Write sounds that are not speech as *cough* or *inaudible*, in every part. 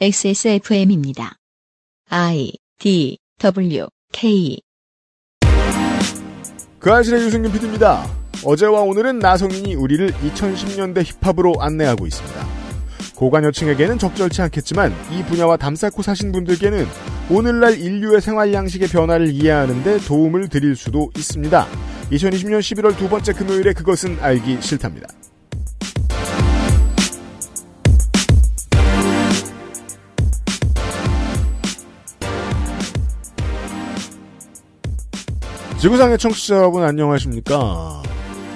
XSFM입니다. I D W K 그 아실의 유승균 PD입니다. 어제와 오늘은 나성인이 우리를 2010년대 힙합으로 안내하고 있습니다. 고관여층에게는 적절치 않겠지만 이 분야와 담쌓고 사신 분들께는 오늘날 인류의 생활 양식의 변화를 이해하는데 도움을 드릴 수도 있습니다. 2020년 11월 두 번째 금요일에 그것은 알기 싫답니다. 지구상의 청취자 여러분 안녕하십니까?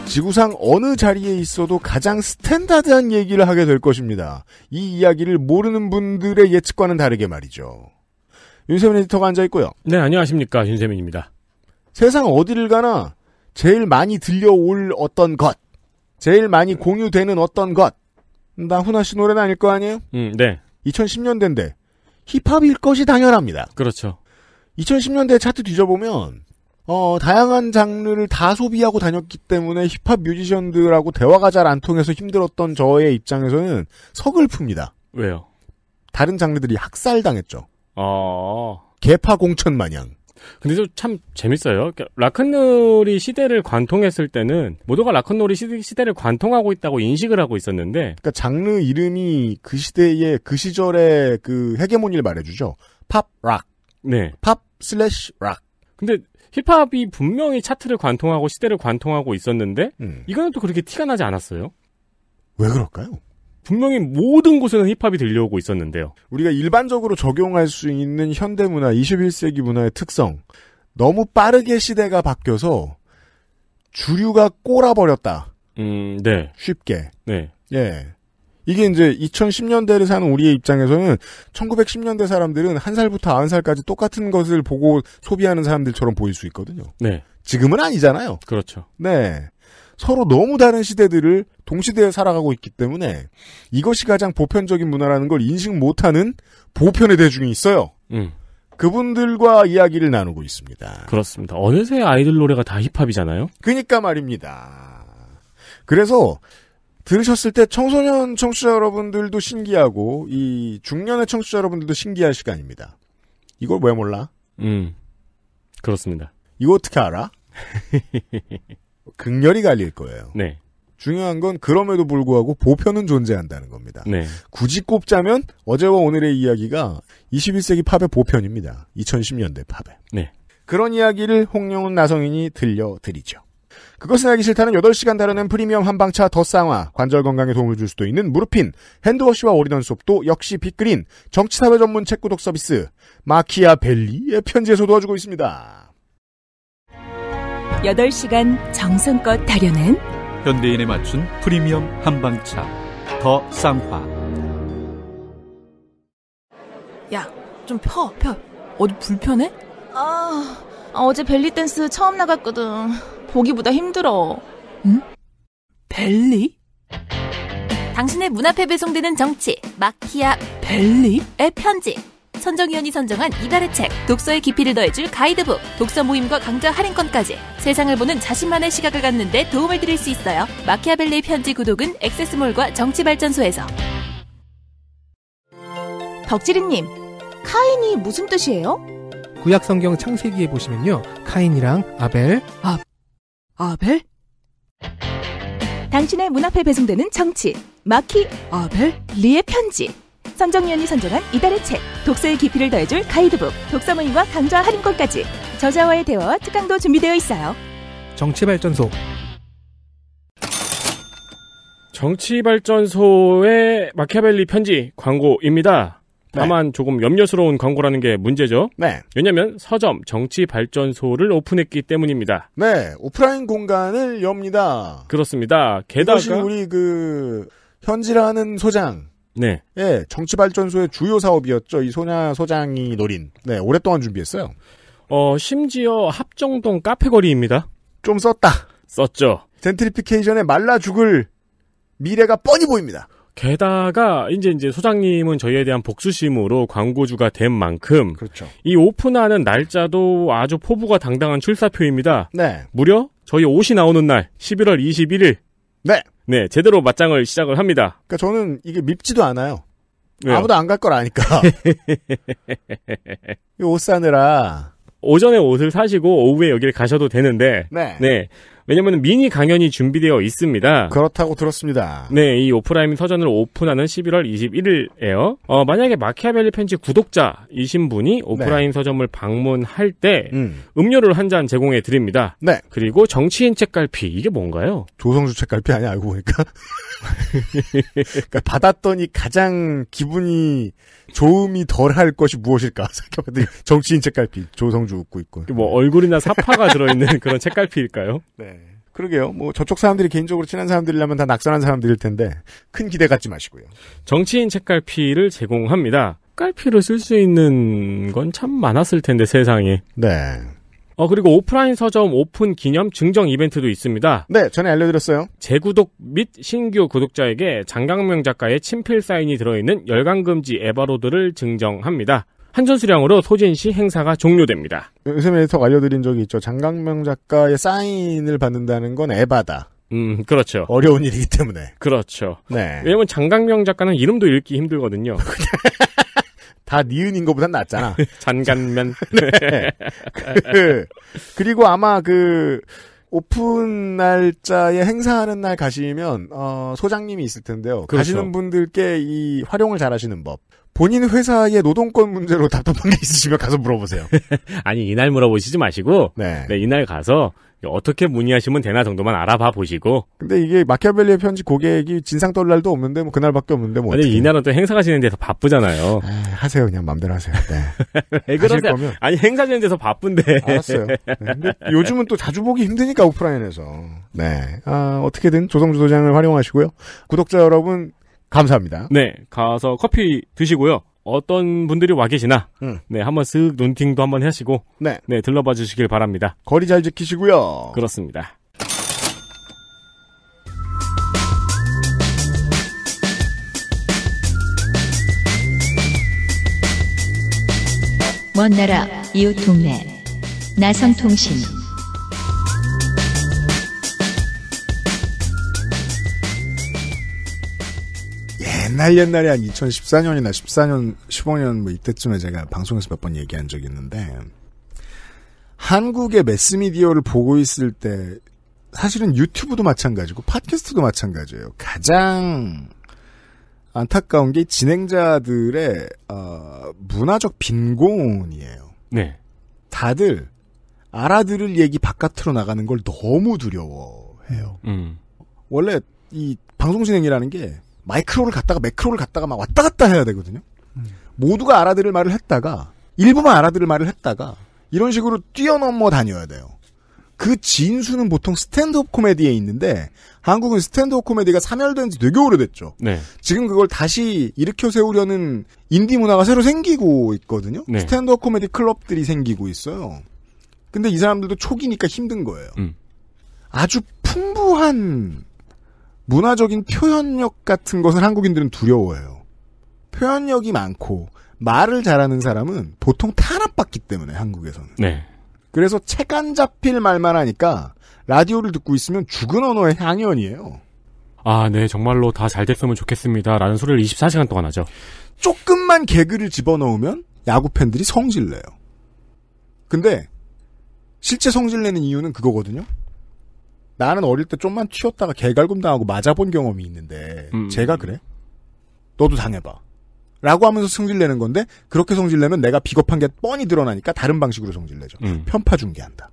지구상 어느 자리에 있어도 가장 스탠다드한 얘기를 하게 될 것입니다. 이 이야기를 모르는 분들의 예측과는 다르게 말이죠. 윤세민 에디터가 앉아 있고요. 네, 안녕하십니까. 윤세민입니다. 세상 어디를 가나 제일 많이 들려올 어떤 것, 제일 많이 공유되는 어떤 것. 나훈아 씨 노래는 아닐 거 아니에요? 음, 네. 2010년대인데 힙합일 것이 당연합니다. 그렇죠. 2010년대 차트 뒤져보면 어, 다양한 장르를 다 소비하고 다녔기 때문에 힙합 뮤지션들하고 대화가 잘 안 통해서 힘들었던 저의 입장에서는 서글픕니다. 왜요? 다른 장르들이 학살당했죠. 어. 개파 공천 마냥. 근데 좀참 재밌어요. 라큰놀이 그러니까 시대를 관통했을 때는 모두가 라큰놀이 시대를 관통하고 있다고 인식을 하고 있었는데 그러니까 장르 이름이 그 시대의 그시절에그 헤게모니를 말해주죠. 팝 락. 네. 팝 슬래시 락. 근데 힙합이 분명히 차트를 관통하고 시대를 관통하고 있었는데 음. 이거는 또 그렇게 티가 나지 않았어요. 왜 그럴까요? 분명히 모든 곳에는 힙합이 들려오고 있었는데요. 우리가 일반적으로 적용할 수 있는 현대 문화, 21세기 문화의 특성. 너무 빠르게 시대가 바뀌어서 주류가 꼬라버렸다. 음, 네. 쉽게. 네. 예. 이게 이제 2010년대를 사는 우리의 입장에서는 1910년대 사람들은 한 살부터 아흔 살까지 똑같은 것을 보고 소비하는 사람들처럼 보일 수 있거든요. 네. 지금은 아니잖아요. 그렇죠. 네. 서로 너무 다른 시대들을 동시대에 살아가고 있기 때문에 이것이 가장 보편적인 문화라는 걸 인식 못하는 보편의 대중이 있어요. 음. 그분들과 이야기를 나누고 있습니다. 그렇습니다. 어느새 아이들 노래가 다 힙합이잖아요. 그니까 말입니다. 그래서 들으셨을 때 청소년 청취자 여러분들도 신기하고 이 중년의 청취자 여러분들도 신기할 시간입니다. 이걸 왜 몰라? 음 그렇습니다. 이거 어떻게 알아? *laughs* 극렬히 갈릴 거예요. 네. 중요한 건 그럼에도 불구하고 보편은 존재한다는 겁니다. 네. 굳이 꼽자면 어제와 오늘의 이야기가 21세기 팝의 보편입니다. 2010년대 팝의. 네. 그런 이야기를 홍영훈 나성인이 들려드리죠. 그것은 알기 싫다는 8시간 다루는 프리미엄 한방차 더 쌍화, 관절 건강에 도움을 줄 수도 있는 무릎핀, 핸드워시와 올인원 수업도 역시 빅그린, 정치사회 전문 책 구독 서비스, 마키아벨리의 편지에서 도와주고 있습니다. 8시간 정성껏 다려낸 현대인에 맞춘 프리미엄 한방차 더 쌍화 야, 좀 펴, 펴. 어디 불편해? 아, 어제 벨리댄스 처음 나갔거든. 보기보다 힘들어. 응? 벨리? 당신의 문 앞에 배송되는 정치, 마키아 벨리의 편지. 선정위원이 선정한 이달의 책, 독서의 깊이를 더해줄 가이드북, 독서 모임과 강좌 할인권까지 세상을 보는 자신만의 시각을 갖는 데 도움을 드릴 수 있어요. 마키아벨리의 편지 구독은 액세스몰과 정치발전소에서. 덕지리님, 카인이 무슨 뜻이에요? 구약성경 창세기에 보시면요. 카인이랑 아벨, 아, 아벨? 당신의 문 앞에 배송되는 정치 마키 아벨 리의 편지 선정위원이 선정한 이달의 책 독서의 깊이를 더해줄 가이드북 독서 모임과 강좌 할인권까지 저자와의 대화와 특강도 준비되어 있어요 정치발전소 정치발전소의 마키아벨리 편지 광고입니다 네. 다만 조금 염려스러운 광고라는 게 문제죠. 네. 왜냐하면 서점 정치발전소를 오픈했기 때문입니다. 네, 오프라인 공간을 엽니다. 그렇습니다. 게다가 이것이 우리 그 현지라는 소장. 네. 예, 정치발전소의 주요 사업이었죠. 이 소냐 소장이 노린. 네, 오랫동안 준비했어요. 어, 심지어 합정동 카페거리입니다. 좀 썼다. 썼죠. 젠트리피케이션에 말라 죽을 미래가 뻔히 보입니다. 게다가 이제 이제 소장님은 저희에 대한 복수심으로 광고주가 된 만큼 그렇죠. 이 오픈하는 날짜도 아주 포부가 당당한 출사표입니다. 네. 무려 저희 옷이 나오는 날 11월 21일. 네. 네, 제대로 맞짱을 시작을 합니다. 그러니까 저는 이게 밉지도 않아요. 왜요? 아무도 안 갈 걸 아니까. *laughs* 이 옷 사느라 오전에 옷을 사시고 오후에 여기를 가셔도 되는데 네. 네. 왜냐면 미니 강연이 준비되어 있습니다. 그렇다고 들었습니다. 네, 이 오프라인 서전을 오픈하는 11월 21일에요. 어, 만약에 마키아벨리 편지 구독자이신 분이 오프라인 네. 서점을 방문할 때 음. 료를 한 잔 제공해 드립니다. 네. 그리고 정치인 책갈피 이게 뭔가요? 조성주 책갈피 아니 알고 보니까 *laughs* 그러니까 받았더니 가장 기분이 조음이 덜 할 것이 무엇일까 *laughs* 생각해봤더니 정치인 책갈피 조성주 웃고 있고. 뭐 얼굴이나 사파가 *laughs* 들어있는 그런 책갈피일까요? 네. 그러게요. 뭐 저쪽 사람들이 개인적으로 친한 사람들이라면 다 낙선한 사람들일 텐데 큰 기대 갖지 마시고요. 정치인 책갈피를 제공합니다. 깔피를쓸 수 있는 건 참 많았을 텐데 세상에. 네. 어, 그리고 오프라인 서점 오픈 기념 증정 이벤트도 있습니다. 네, 전에 알려드렸어요. 재구독 및 신규 구독자에게 장강명 작가의 친필 사인이 들어있는 열강금지 에바로드를 증정합니다. 한전 수량으로 소진 시 행사가 종료됩니다. 요즘에 턱 알려드린 적이 있죠. 장강명 작가의 사인을 받는다는 건 에바다. 음, 그렇죠. 어려운 일이기 때문에. 그렇죠. 네. 왜냐면 장강명 작가는 이름도 읽기 힘들거든요. *laughs* 다 니은인 것보단 낫잖아. *laughs* 잔간면. *laughs* 네. 그, 그리고 아마 그 오픈 날짜에 행사하는 날 가시면 어, 소장님이 있을 텐데요. 그렇죠. 가시는 분들께 이 활용을 잘하시는 법. 본인 회사의 노동권 문제로 답답한 게 있으시면 가서 물어보세요. *laughs* 아니 이날 물어보시지 마시고 네. 네, 이날 가서 어떻게 문의하시면 되나 정도만 알아봐 보시고. 근데 이게 마키아벨리의 편지 고객이 진상 떨 날도 없는데 뭐 그날밖에 없는데 뭐. 아니 어떻게. 이날은 또 행사 가시는 데서 바쁘잖아요. 에이, 하세요 그냥 맘대로 하세요. 네. *laughs* 그러세요? 거면. 아니 행사 가는 데서 바쁜데. 알았어요. 네. 근데 요즘은 또 자주 보기 힘드니까 오프라인에서. 네. 아, 어떻게든 조성주 소장을 활용하시고요. 구독자 여러분 감사합니다. 네. 가서 커피 드시고요. 어떤 분들이 와 계시나 음. 네 한번 쓱 눈팅도 한번 하시고 네. 네 들러봐 주시길 바랍니다. 거리 잘 지키시고요. 그렇습니다. 먼 나라 이웃 동네 나성통신 옛날 옛날에 한 2014년이나 14년, 15년 뭐 이때쯤에 제가 방송에서 몇 번 얘기한 적이 있는데 한국의 매스미디어를 보고 있을 때 사실은 유튜브도 마찬가지고 팟캐스트도 마찬가지예요. 가장 안타까운 게 진행자들의 어, 문화적 빈곤이에요. 네. 다들 알아들을 얘기 바깥으로 나가는 걸 너무 두려워해요. 음. 원래 이 방송 진행이라는 게 마이크로를 갖다가 매크로를 갖다가 막 왔다 갔다 해야 되거든요. 음. 모두가 알아들을 말을 했다가 일부만 알아들을 말을 했다가 이런 식으로 뛰어넘어 다녀야 돼요. 그 진수는 보통 스탠드업 코미디에 있는데 한국은 스탠드업 코미디가 사멸된 지 되게 오래됐죠. 네. 지금 그걸 다시 일으켜 세우려는 인디 문화가 새로 생기고 있거든요. 네. 스탠드업 코미디 클럽들이 생기고 있어요. 근데 이 사람들도 초기니까 힘든 거예요. 음. 아주 풍부한 문화적인 표현력 같은 것을 한국인들은 두려워해요. 표현력이 많고 말을 잘하는 사람은 보통 탄압받기 때문에 한국에서는. 네. 그래서 책간 잡힐 말만 하니까 라디오를 듣고 있으면 죽은 언어의 향연이에요. 아, 네, 정말로 다 잘 됐으면 좋겠습니다. 라는 소리를 24시간 동안 하죠. 조금만 개그를 집어넣으면 야구 팬들이 성질내요. 근데 실제 성질내는 이유는 그거거든요. 나는 어릴 때 좀만 튀었다가 개갈굼 당하고 맞아본 경험이 있는데 음. 음 제가 음. 그래? 너도 당해봐. 라고 하면서 성질내는 건데 그렇게 성질내면 내가 비겁한 게 뻔히 드러나니까 다른 방식으로 성질내죠. 음. 편파 중계한다.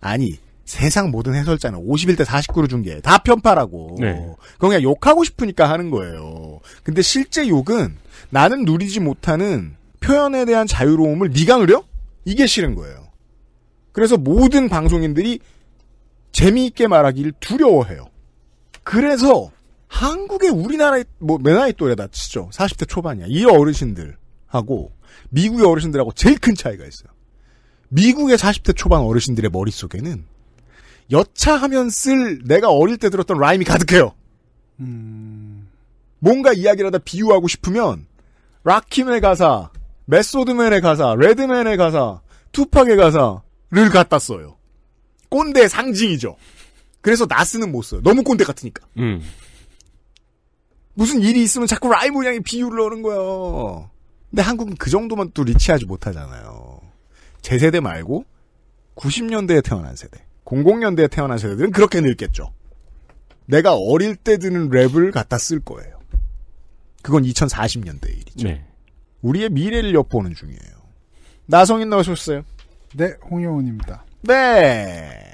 아니 세상 모든 해설자는 51대 49로 중계해. 다 편파라고. 네. 그건 그냥 욕하고 싶으니까 하는 거예요. 근데 실제 욕은 나는 누리지 못하는 표현에 대한 자유로움을 네가 누려? 이게 싫은 거예요. 그래서 모든 방송인들이 재미있게 말하기를 두려워해요. 그래서 한국의 우리나라의 뭐매 나이 또래다 치죠. 40대 초반이야. 이 어르신들하고 미국의 어르신들하고 제일 큰 차이가 있어요. 미국의 40대 초반 어르신들의 머릿속에는 여차하면 쓸 내가 어릴 때 들었던 라임이 가득해요. 음... 뭔가 이야기를 하다 비유하고 싶으면 락킴의 가사, 메소드맨의 가사, 레드맨의 가사, 투팍의 가사를 갖다 써요. 꼰대 상징이죠. 그래서 나스는 못 써요. 너무 꼰대 같으니까. 음. 무슨 일이 있으면 자꾸 라이브 양의 비유를 넣는 거예요. 근데 한국은 그 정도만 또 리치하지 못하잖아요. 제 세대 말고 90년대에 태어난 세대, 00년대에 태어난 세대들은 그렇게 늙겠죠. 내가 어릴 때 드는 랩을 갖다 쓸 거예요. 그건 2040년대 일이죠. 네. 우리의 미래를 엿보는 중이에요. 나성인 나오셨어요. 네, 홍영원입니다. 네.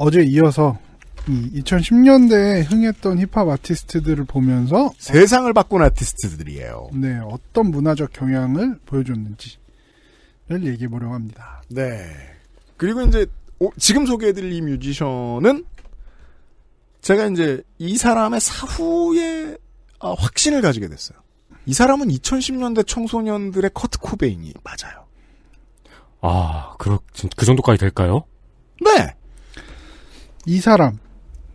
어제 이어서 2010년대에 흥했던 힙합 아티스트들을 보면서 세상을 바꾼 아티스트들이에요. 네, 어떤 문화적 경향을 보여줬는지를 얘기해 보려고 합니다. 네. 그리고 이제 오, 지금 소개해드릴 이 뮤지션은 제가 이제 이 사람의 사후에 아, 확신을 가지게 됐어요. 이 사람은 2010년대 청소년들의 커트 코베인이 맞아요. 아, 그, 그 정도까지 될까요? 네! 이 사람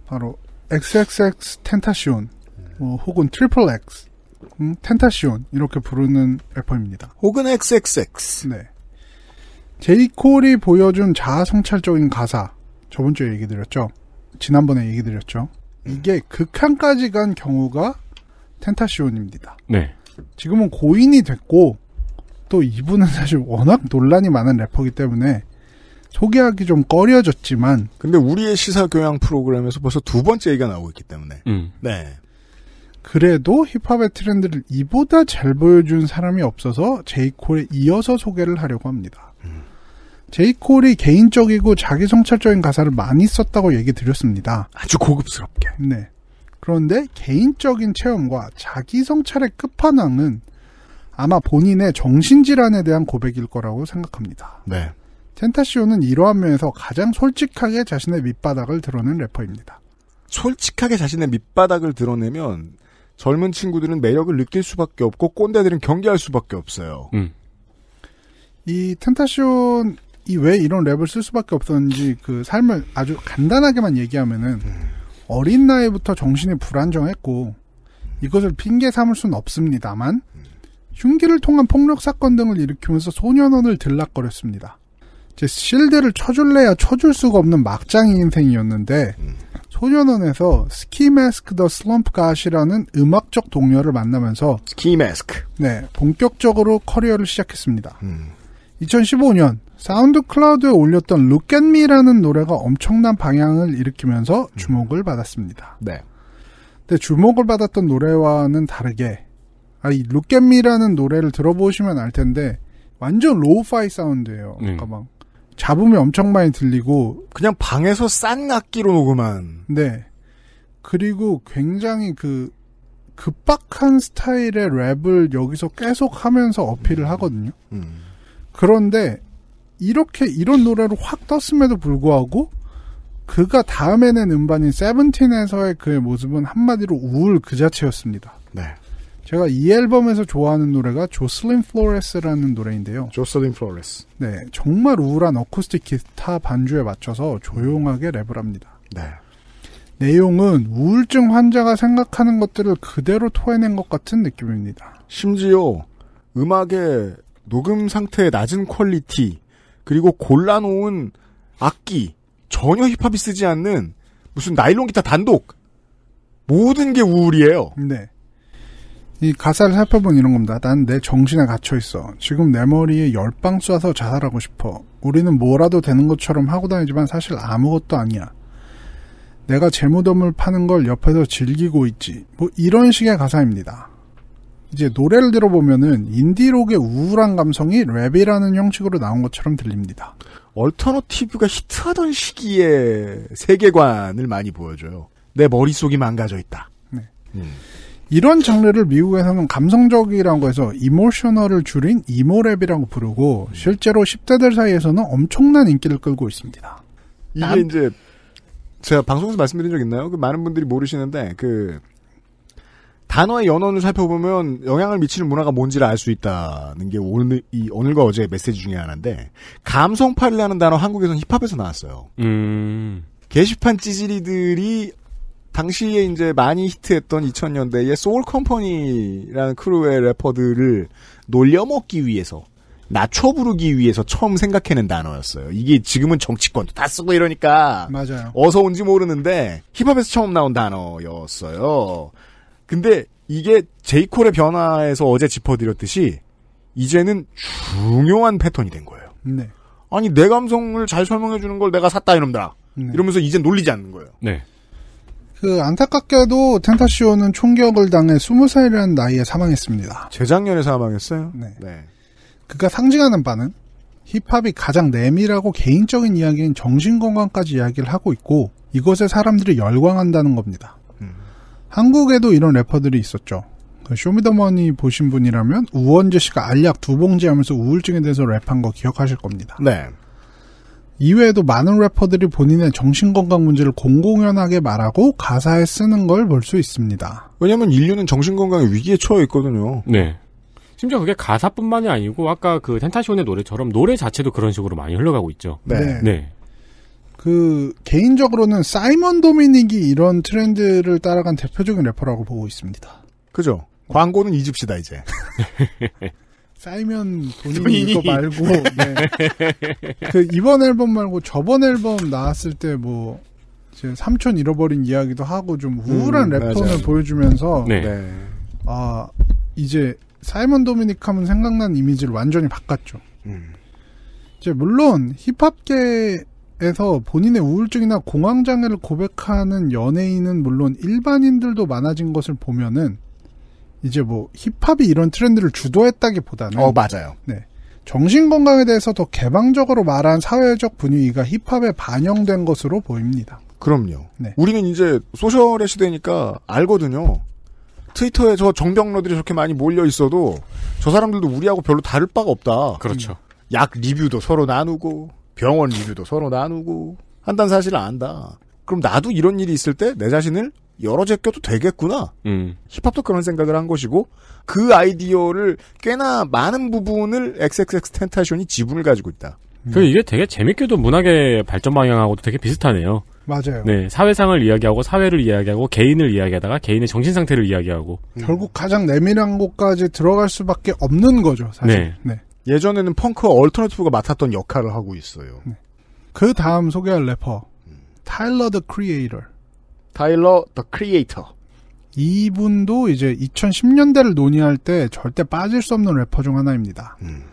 바로 XXX 텐타시온 뭐 혹은 트리플 X 음, 텐타시온 이렇게 부르는 래퍼입니다. 혹은 XXX. 네. 제이콜이 보여준 자아성찰적인 가사 저번 주에 얘기 드렸죠. 지난번에 얘기 드렸죠. 음. 이게 극한까지 간 경우가 텐타시온입니다. 네. 지금은 고인이 됐고 또 이분은 사실 워낙 논란이 많은 래퍼기 이 때문에 소개하기 좀 꺼려졌지만. 근데 우리의 시사 교양 프로그램에서 벌써 두 번째 얘기가 나오고 있기 때문에. 음. 네. 그래도 힙합의 트렌드를 이보다 잘 보여준 사람이 없어서 제이콜에 이어서 소개를 하려고 합니다. 음. 제이콜이 개인적이고 자기 성찰적인 가사를 많이 썼다고 얘기 드렸습니다. 아주 고급스럽게. 네. 그런데 개인적인 체험과 자기 성찰의 끝판왕은 아마 본인의 정신질환에 대한 고백일 거라고 생각합니다. 네. 텐타시오는 이러한 면에서 가장 솔직하게 자신의 밑바닥을 드러낸 래퍼입니다. 솔직하게 자신의 밑바닥을 드러내면 젊은 친구들은 매력을 느낄 수밖에 없고 꼰대들은 경계할 수밖에 없어요. 음. 이 텐타시온 이왜 이런 랩을 쓸 수밖에 없었는지 그 삶을 아주 간단하게만 얘기하면은 음. 어린 나이부터 정신이 불안정했고 이것을 핑계 삼을 수는 없습니다만 흉기를 통한 폭력 사건 등을 일으키면서 소년원을 들락거렸습니다. 제 실드를 쳐줄래야 쳐줄 수가 없는 막장인 인생이었는데 음. 소년원에서 스키마스크 더 슬럼프 가시라는 음악적 동료를 만나면서 스키마스크 네 본격적으로 커리어를 시작했습니다. 음. 2015년 사운드 클라우드에 올렸던 루 o 미라는 노래가 엄청난 방향을 일으키면서 음. 주목을 받았습니다. 네. 근데 주목을 받았던 노래와는 다르게 아이 l o o 라는 노래를 들어보시면 알 텐데 완전 로우파이 사운드예요. 음. 그러니까 막 잡음이 엄청 많이 들리고 그냥 방에서 싼 악기로 녹음한 네 그리고 굉장히 그 급박한 스타일의 랩을 여기서 계속 하면서 어필을 하거든요 음. 그런데 이렇게 이런 노래로 확 떴음에도 불구하고 그가 다음에 낸 음반인 세븐틴에서의 그의 모습은 한마디로 우울 그 자체였습니다 네 제가 이 앨범에서 좋아하는 노래가 조슬린 플로레스라는 노래인데요. 조슬린 플로레스. 네, 정말 우울한 어쿠스틱 기타 반주에 맞춰서 조용하게 랩을 합니다. 네. 내용은 우울증 환자가 생각하는 것들을 그대로 토해낸 것 같은 느낌입니다. 심지어 음악의 녹음 상태의 낮은 퀄리티 그리고 골라놓은 악기 전혀 힙합이 쓰지 않는 무슨 나일론 기타 단독 모든 게 우울이에요. 네. 이 가사를 살펴본 이런 겁니다. 난 내 정신에 갇혀 있어. 지금 내 머리에 열방 쏴서 자살하고 싶어. 우리는 뭐라도 되는 것처럼 하고 다니지만 사실 아무것도 아니야. 내가 재 무덤을 파는 걸 옆에서 즐기고 있지. 뭐 이런 식의 가사입니다. 이제 노래를 들어보면은 인디록의 우울한 감성이 랩이라는 형식으로 나온 것처럼 들립니다. 얼터너티브가 히트하던 시기에 세계관을 많이 보여줘요. 내 머릿속이 망가져 있다. 네. 음. 이런 장르를 미국에서는 감성적이라는거에서 이모셔널을 줄인 이모랩이라고 부르고 실제로 10대들 사이에서는 엄청난 인기를 끌고 있습니다. 이게 남... 이제 제가 방송에서 말씀드린 적 있나요? 그 많은 분들이 모르시는데 그 단어의 연원을 살펴보면 영향을 미치는 문화가 뭔지를 알 수 있다는 게 오늘 이 오늘과 어제의 메시지 중에 하나인데 감성팔이라는 단어 한국에서는 힙합에서 나왔어요. 음. 게시판 찌질이들이 당시에 이제 많이 히트했던 2 0 0 0년대에 소울 컴퍼니라는 크루의 래퍼들을 놀려먹기 위해서 낮춰 부르기 위해서 처음 생각해낸 단어였어요. 이게 지금은 정치권도 다 쓰고 이러니까 맞아요. 어서 온지 모르는데 힙합에서 처음 나온 단어였어요. 근데 이게 제이콜의 변화에서 어제 짚어드렸듯이 이제는 중요한 패턴이 된 거예요. 네. 아니 내 감성을 잘 설명해 주는 걸 내가 샀다 이놈들아. 네. 이러면서 이제 놀리지 않는 거예요. 네. 그 안타깝게도 텐타시오는 총격을 당해 20살이라는 나이에 사망했습니다. 재작년에 사망했어요? 네. 네. 그가 상징하는 바는 힙합이 가장 내밀하고 개인적인 이야기인 정신건강까지 이야기를 하고 있고 이것에 사람들이 열광한다는 겁니다. 음. 한국에도 이런 래퍼들이 있었죠. 그 쇼미더머니 보신 분이라면 우원재 씨가 알약 두 봉지 하면서 우울증에 대해서 랩한 거 기억하실 겁니다. 네. 이외에도 많은 래퍼들이 본인의 정신건강 문제를 공공연하게 말하고 가사에 쓰는 걸 볼 수 있습니다. 왜냐하면 인류는 정신건강에 위기에 처해 있거든요. 네. 심지어 그게 가사뿐만이 아니고 아까 그 텐타시온의 노래처럼 노래 자체도 그런 식으로 많이 흘러가고 있죠. 네. 네. 네. 그 개인적으로는 사이먼 도미닉이 이런 트렌드를 따라간 대표적인 래퍼라고 보고 있습니다. 그죠? 광고는 이집시다 이제. *laughs* 쌓이면 본인이 이거 말고 네. *laughs* 그 이번 앨범 말고 저번 앨범 나왔을 때뭐 제 삼촌 잃어버린 이야기도 하고 좀 우울한 음, 랩톤을 보여주면서 네. 네. 아 이제 사이먼 도미닉 하면 생각난 이미지를 완전히 바꿨죠. 음. 이제 물론 힙합계에서 본인의 우울증이나 공황장애를 고백하는 연예인은 물론 일반인들도 많아진 것을 보면은 이제 뭐 힙합이 이런 트렌드를 주도했다기보다는 어 맞아요. 네. 정신 건강에 대해서 더 개방적으로 말한 사회적 분위기가 힙합에 반영된 것으로 보입니다. 그럼요. 네. 우리는 이제 소셜의 시대니까 알거든요. 트위터에 저 정병러들이 저렇게 많이 몰려 있어도 저 사람들도 우리하고 별로 다를 바가 없다. 그렇죠. 음. 약 리뷰도 서로 나누고 병원 리뷰도 서로 나누고 한다는 사실을 안다. 그럼 나도 이런 일이 있을 때 내 자신을 여러 제 껴도 되겠구나. 음. 힙합도 그런 생각을 한 것이고 그 아이디어를 꽤나 많은 부분을 XXX 텐타션이 지분을 가지고 있다. 음. 그 이게 되게 재밌게도 문학의 발전 방향하고도 되게 비슷하네요. 맞아요. 네, 사회상을 이야기하고 사회를 이야기하고 개인을 이야기하다가 개인의 정신 상태를 이야기하고 음. 결국 가장 내밀한 곳까지 들어갈 수밖에 없는 거죠, 사실. 네. 네. 예전에는 펑크 얼터너티브가 맡았던 역할을 하고 있어요. 네. 그 다음 소개할 래퍼 음. 타일러 더 크리에이터. 타일러 더 크리에이터. 이분도 이제 2010년대를 논의할 때 절대 빠질 수 없는 래퍼 중 하나입니다. 음.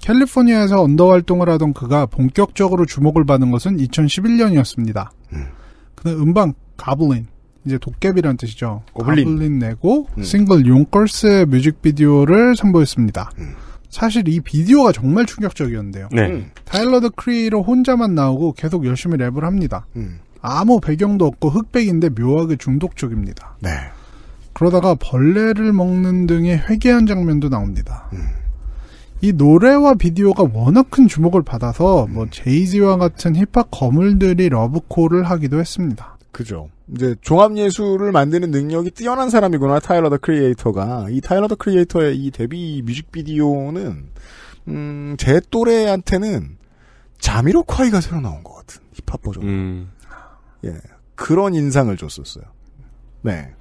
캘리포니아에서 언더 활동을 하던 그가 본격적으로 주목을 받은 것은 2011년이었습니다. 음. 그는 음방 가블린 이제 도깨비라는 뜻이죠. 고블린, 가블린 내고 음. 싱글 용걸스의 뮤직비디오를 선보였습니다. 음. 사실 이 비디오가 정말 충격적이었는데요. 네. 음. 타일러 드 크리로 혼자만 나오고 계속 열심히 랩을 합니다. 음. 아무 배경도 없고 흑백인데 묘하게 중독적입니다. 네. 그러다가 벌레를 먹는 등의 회개한 장면도 나옵니다. 음. 이 노래와 비디오가 워낙 큰 주목을 받아서 뭐 음. 뭐 제이지와 같은 힙합 거물들이 러브콜을 하기도 했습니다. 그죠. 이제 종합 예술을 만드는 능력이 뛰어난 사람이구나 타일러 더 크리에이터가 이 타일러 더 크리에이터의 이 데뷔 뮤직비디오는 음, 제 또래한테는 자미로콰이가 새로 나온 것 같은 힙합 버전. 음. 예. 그런 인상을 줬었어요. 네.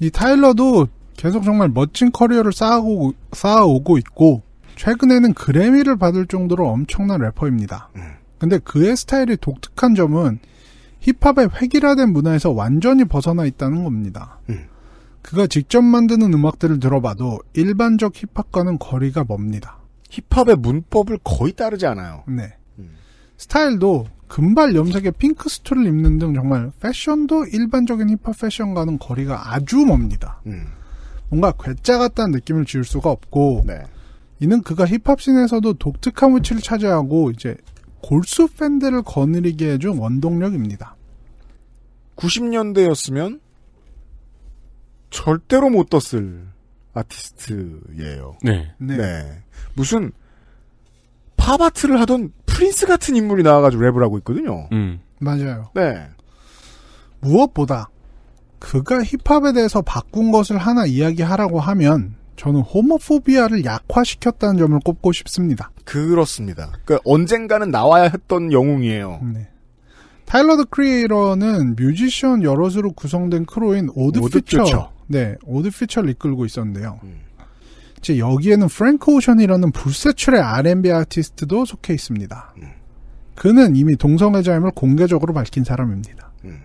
이 타일러도 계속 정말 멋진 커리어를 쌓아오고, 쌓아오고 있고, 최근에는 그래미를 받을 정도로 엄청난 래퍼입니다. 음. 근데 그의 스타일이 독특한 점은 힙합의 획일화된 문화에서 완전히 벗어나 있다는 겁니다. 음. 그가 직접 만드는 음악들을 들어봐도 일반적 힙합과는 거리가 멉니다. 힙합의 문법을 거의 따르지 않아요. 네. 음. 스타일도 금발 염색에 핑크 스투를 입는 등 정말 패션도 일반적인 힙합 패션과는 거리가 아주 멉니다. 음. 뭔가 괴짜 같다는 느낌을 지울 수가 없고 네. 이는 그가 힙합씬에서도 독특한 위치를 차지하고 이제 골수 팬들을 거느리게 해준 원동력입니다. 90년대였으면 절대로 못 떴을 아티스트예요. 네. 네. 네. 무슨 팝아트를 하던 프린스 같은 인물이 나와가지고 랩을 하고 있거든요. 음. 맞아요. 네. 무엇보다 그가 힙합에 대해서 바꾼 것을 하나 이야기하라고 하면 저는 호모포비아를 약화시켰다는 점을 꼽고 싶습니다. 그렇습니다. 그러니까 언젠가는 나와야 했던 영웅이에요. 네. 타일러 드 크리에이러는 뮤지션 여럿으로 구성된 크로인 오드, 피처. 피처. 네, 오드 피처를 이끌고 있었는데요. 음. 이제 여기에는 프랭크 오션이라는 불세출의 R&B 아티스트도 속해 있습니다. 음. 그는 이미 동성애자임을 공개적으로 밝힌 사람입니다. 음.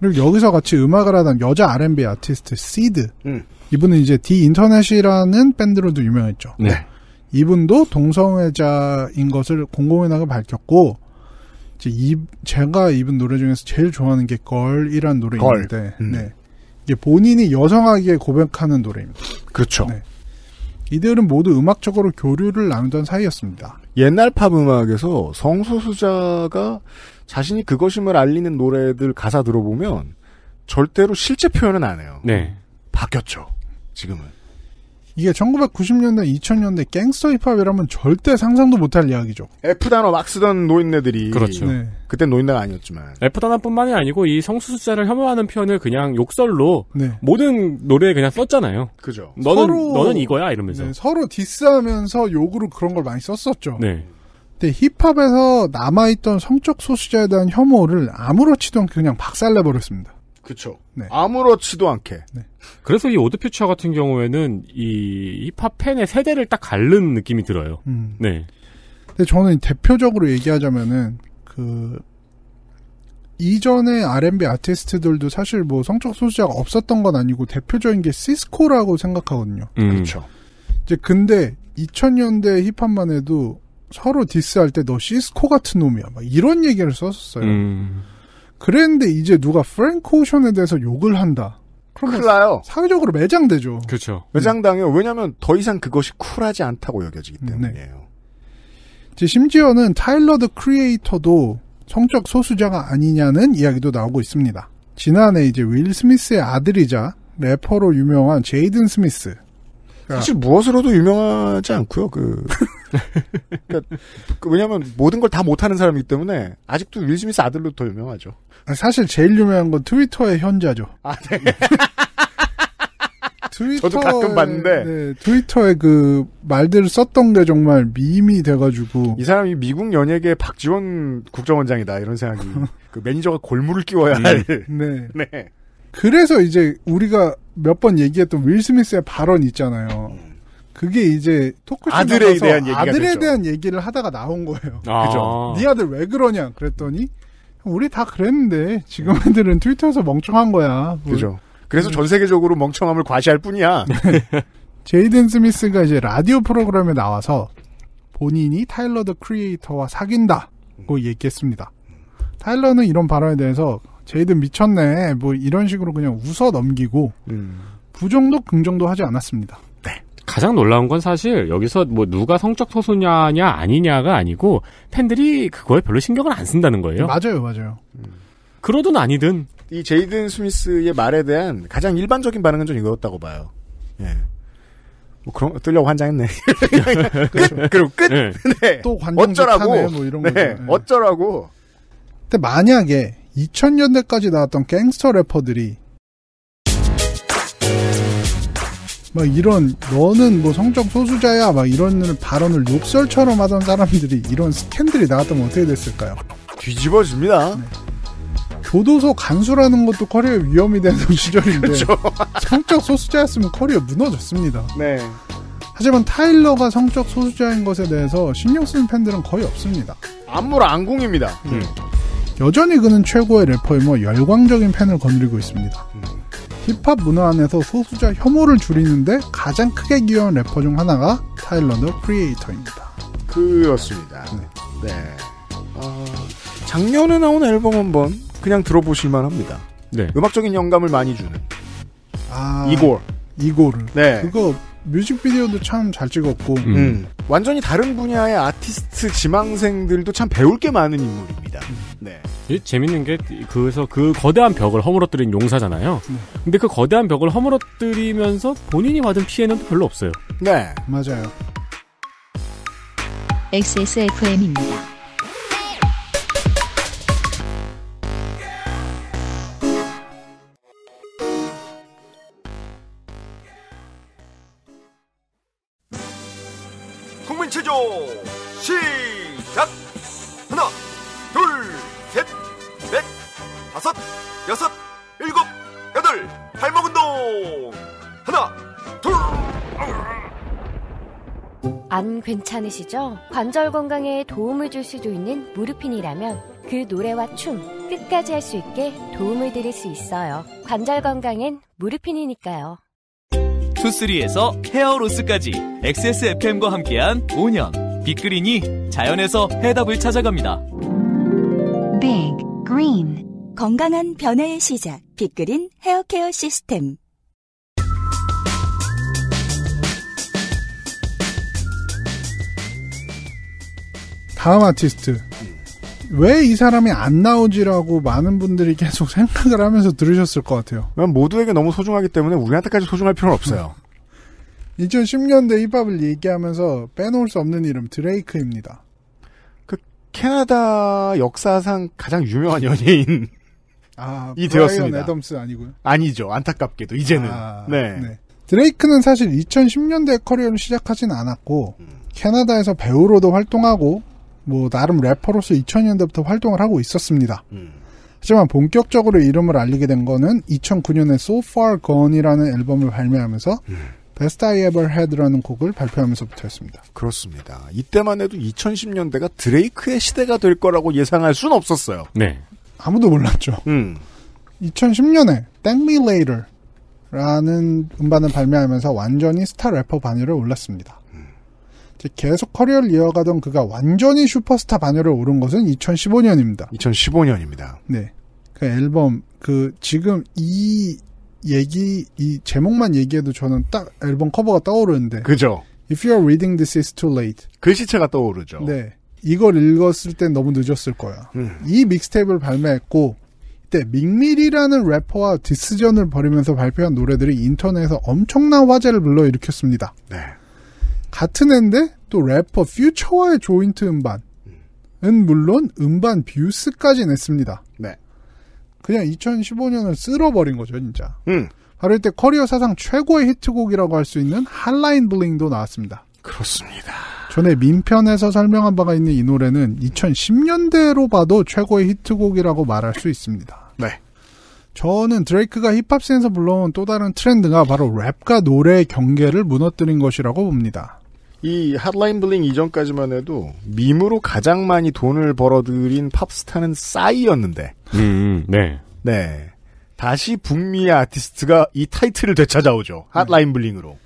그리고 여기서 같이 음악을 하던 여자 R&B 아티스트 시드 음. 이분은 이제 디 인터넷이라는 밴드로도 유명했죠. 네. 이분도 동성애자인 것을 공공연하게 밝혔고 이, 제가 이분 노래 중에서 제일 좋아하는 게 걸이란 노래인데 음. 네. 이게 본인이 여성에게 고백하는 노래입니다. 그렇죠. 네. 이들은 모두 음악적으로 교류를 나누던 사이였습니다. 옛날 팝 음악에서 성소수자가 자신이 그것임을 알리는 노래들 가사 들어보면 절대로 실제 표현은 안 해요. 네. 바뀌었죠. 지금은. 이게 1990년대, 2000년대 갱스터 힙합이라면 절대 상상도 못할 이야기죠. F 단어 막 쓰던 노인네들이 그렇죠. 네. 그때 노인네가 아니었지만 F 단어뿐만이 아니고 이 성수수자를 혐오하는 표현을 그냥 욕설로 네. 모든 노래에 그냥 썼잖아요. 그죠. 너는 서로, 너는 이거야 이러면서 네, 서로 디스하면서 욕으로 그런 걸 많이 썼었죠. 네. 근데 힙합에서 남아있던 성적 소수자에 대한 혐오를 아무렇지도 않게 그냥 박살내 버렸습니다. 그렇죠. 네. 아무렇지도 않게. 네. 그래서 이 오드 퓨처 같은 경우에는 이 힙합팬의 세대를 딱 갈른 느낌이 들어요. 음. 네. 근데 저는 대표적으로 얘기하자면은 그 이전에 R&B 아티스트들도 사실 뭐 성적 소수자가 없었던 건 아니고 대표적인 게 시스코라고 생각하거든요. 음. 그렇죠. 이제 근데 2000년대 힙합만 해도 서로 디스할 때 너 시스코 같은 놈이야. 막 이런 얘기를 썼었어요. 음. 그랬는데 이제 누가 프랭크 오션에 대해서 욕을 한다. 큰일 나요. 사회적으로 매장되죠. 그렇죠. 매장당해요. 왜냐하면 더 이상 그것이 쿨하지 않다고 여겨지기 음, 네. 때문이에요. 네. 심지어는 타일러드 크리에이터도 성적 소수자가 아니냐는 이야기도 나오고 있습니다. 지난해 이제 윌 스미스의 아들이자 래퍼로 유명한 제이든 스미스. 그러니까 사실 무엇으로도 유명하지 않고요. 그, *laughs* 그러니까 그 왜냐하면 모든 걸 다 못하는 사람이기 때문에 아직도 윌 스미스 아들로 더 유명하죠. 사실 제일 유명한 건 트위터의 현자죠. 아, 네. *laughs* 트위터 저도 가끔 봤는데 네, 트위터에 그 말들을 썼던 게 정말 미 밈이 돼가지고 이 사람이 미국 연예계 박지원 국정원장이다 이런 생각이 *laughs* 그 매니저가 골무를 끼워야 네. 할 네. 네. 그래서 이제 우리가 몇 번 얘기했던 윌 스미스의 발언 있잖아요. 그게 이제 토크쇼 아들에 대한 얘기가 아들에 됐죠. 대한 얘기를 하다가 나온 거예요. 아. 그죠? 네 아들 왜 그러냐 그랬더니 우리 다 그랬는데 지금 애들은 트위터에서 멍청한 거야. 그죠? 그래서 음. 전 세계적으로 멍청함을 과시할 뿐이야. *laughs* 네. 제이든 스미스가 이제 라디오 프로그램에 나와서 본인이 타일러 더 크리에이터와 사귄다고 뭐 음. 얘기했습니다. 타일러는 이런 발언에 대해서 제이든 미쳤네 뭐 이런 식으로 그냥 웃어 넘기고 음. 부정도 그 긍정도 하지 않았습니다. 네. 가장 놀라운 건 사실 여기서 뭐 누가 성적 소수냐냐 아니냐가 아니고 팬들이 그거에 별로 신경을 안 쓴다는 거예요. 네, 맞아요, 맞아요. 음. 그러든 아니든 이 제이든 스미스의 말에 대한 가장 일반적인 반응은 좀 이거였다고 봐요. 예. 뭐 그런 뜨려고 환장했네. *laughs* 그렇죠. 끝 그리고 끝. 네. 네. 또 어쩌라고 뭐 이런 네. 네. 어쩌라고. 근데 만약에 2000년대까지 나왔던 갱스터 래퍼들이 막 이런 너는 뭐 성적 소수자야 막 이런 발언을 욕설처럼 하던 사람들이 이런 스캔들이 나왔다면 어떻게 됐을까요? 뒤집어집니다. 네. 교도소 간수라는 것도 커리어 위험이 되는 *laughs* 시절인데 그렇죠. 성적 소수자였으면 커리어 무너졌습니다. 네. 하지만 타일러가 성적 소수자인 것에 대해서 신경 쓰는 팬들은 거의 없습니다. 안무라 안궁입니다. 음. 여전히 그는 최고의 래퍼이며 뭐 열광적인 팬을 거느리고 있습니다. 음. 힙합 문화 안에서 소수자 혐오를 줄이는데 가장 크게 기여한 래퍼 중 하나가 타일러 더 크리에이터입니다. 그였습니다 네. 네. 어, 작년에 나온 앨범 한번 그냥 들어보실만 합니다. 네. 음악적인 영감을 많이 주는. 아, 이골. 이골을. 네. 그거 뮤직비디오도 참 잘 찍었고. 음. 음. 완전히 다른 분야의 아티스트 지망생들도 참 배울 게 많은 인물입니다. 음. 네. 재밌는 게 그래서 그 거대한 벽을 허물어뜨린 용사잖아요. 네. 근데 그 거대한 벽을 허물어뜨리면서 본인이 받은 피해는 별로 없어요. 네, 맞아요. XSFM입니다. 바로 시작! 하나, 둘, 셋, 넷, 다섯, 여섯, 일곱, 여덟, 발목 운동! 하나, 둘! 안 괜찮으시죠? 관절 건강에 도움을 줄 수도 있는 무르핀이라면 그 노래와 춤 끝까지 할 수 있게 도움을 드릴 수 있어요. 관절 건강엔 무르핀이니까요. 투쓰리에서 헤어로스까지 XSFM과 함께한 5년 빅그린이 자연에서 해답을 찾아갑니다. Big Green 건강한 변화의 시작 빅그린 헤어케어 시스템 다음 아티스트 왜이 사람이 안 나오지라고 많은 분들이 계속 *laughs* 생각을 하면서 들으셨을 것 같아요. 모두에게 너무 소중하기 때문에 우리한테까지 소중할 필요는 없어요. 2010년대 음. 힙합을 얘기하면서 빼놓을 수 없는 이름 드레이크입니다. 그 캐나다 역사상 가장 유명한 연예인 아, 이 되었습니다. 애덤스 아니고요. 아니죠. 안타깝게도 이제는. 아, 네. 네. 드레이크는 사실 2010년대 커리어를 시작하진 않았고 음. 캐나다에서 배우로도 활동하고 뭐 나름 래퍼로서 2000년대부터 활동을 하고 있었습니다. 음. 하지만 본격적으로 이름을 알리게 된 거는 2009년에 So Far Gone이라는 앨범을 발매하면서 음. Best I Ever Had라는 곡을 발표하면서부터였습니다. 그렇습니다. 이때만 해도 2010년대가 드레이크의 시대가 될 거라고 예상할 순 없었어요. 네. 아무도 몰랐죠. 음. 2010년에 Thank Me Later라는 음반을 발매하면서 완전히 스타 래퍼 반열에 올랐습니다. 음. 계속 커리어를 이어가던 그가 완전히 슈퍼스타 반열을 오른 것은 2015년입니다. 2015년입니다. 네. 그 앨범, 그, 지금 이 얘기, 이 제목만 얘기해도 저는 딱 앨범 커버가 떠오르는데. 그죠. If you're reading this is too late. 글씨체가 그 떠오르죠. 네. 이걸 읽었을 땐 너무 늦었을 거야. 음. 이믹스테이프 발매했고, 이때 믹밀이라는 래퍼와 디스전을 벌이면서 발표한 노래들이 인터넷에서 엄청난 화제를 불러일으켰습니다. 네. 같은 앤데 또 래퍼 퓨처와의 조인트 음반은 물론 음반 뷰스까지 냈습니다. 네. 그냥 2015년을 쓸어버린 거죠, 진짜. 음. 바로 이때 커리어 사상 최고의 히트곡이라고 할 수 있는 한라인 블링도 나왔습니다. 그렇습니다. 전에 민편에서 설명한 바가 있는 이 노래는 2010년대로 봐도 최고의 히트곡이라고 말할 수 있습니다. 네. 저는 드레이크가 힙합씬에서 불러온 또 다른 트렌드가 바로 랩과 노래의 경계를 무너뜨린 것이라고 봅니다. 이 핫라인 블링 이전까지만 해도 밈으로 가장 많이 돈을 벌어들인 팝스타는 싸이였는데. 음, 음. 네. 네. 다시 북미의 아티스트가 이 타이틀을 되찾아오죠. 핫라인 블링으로.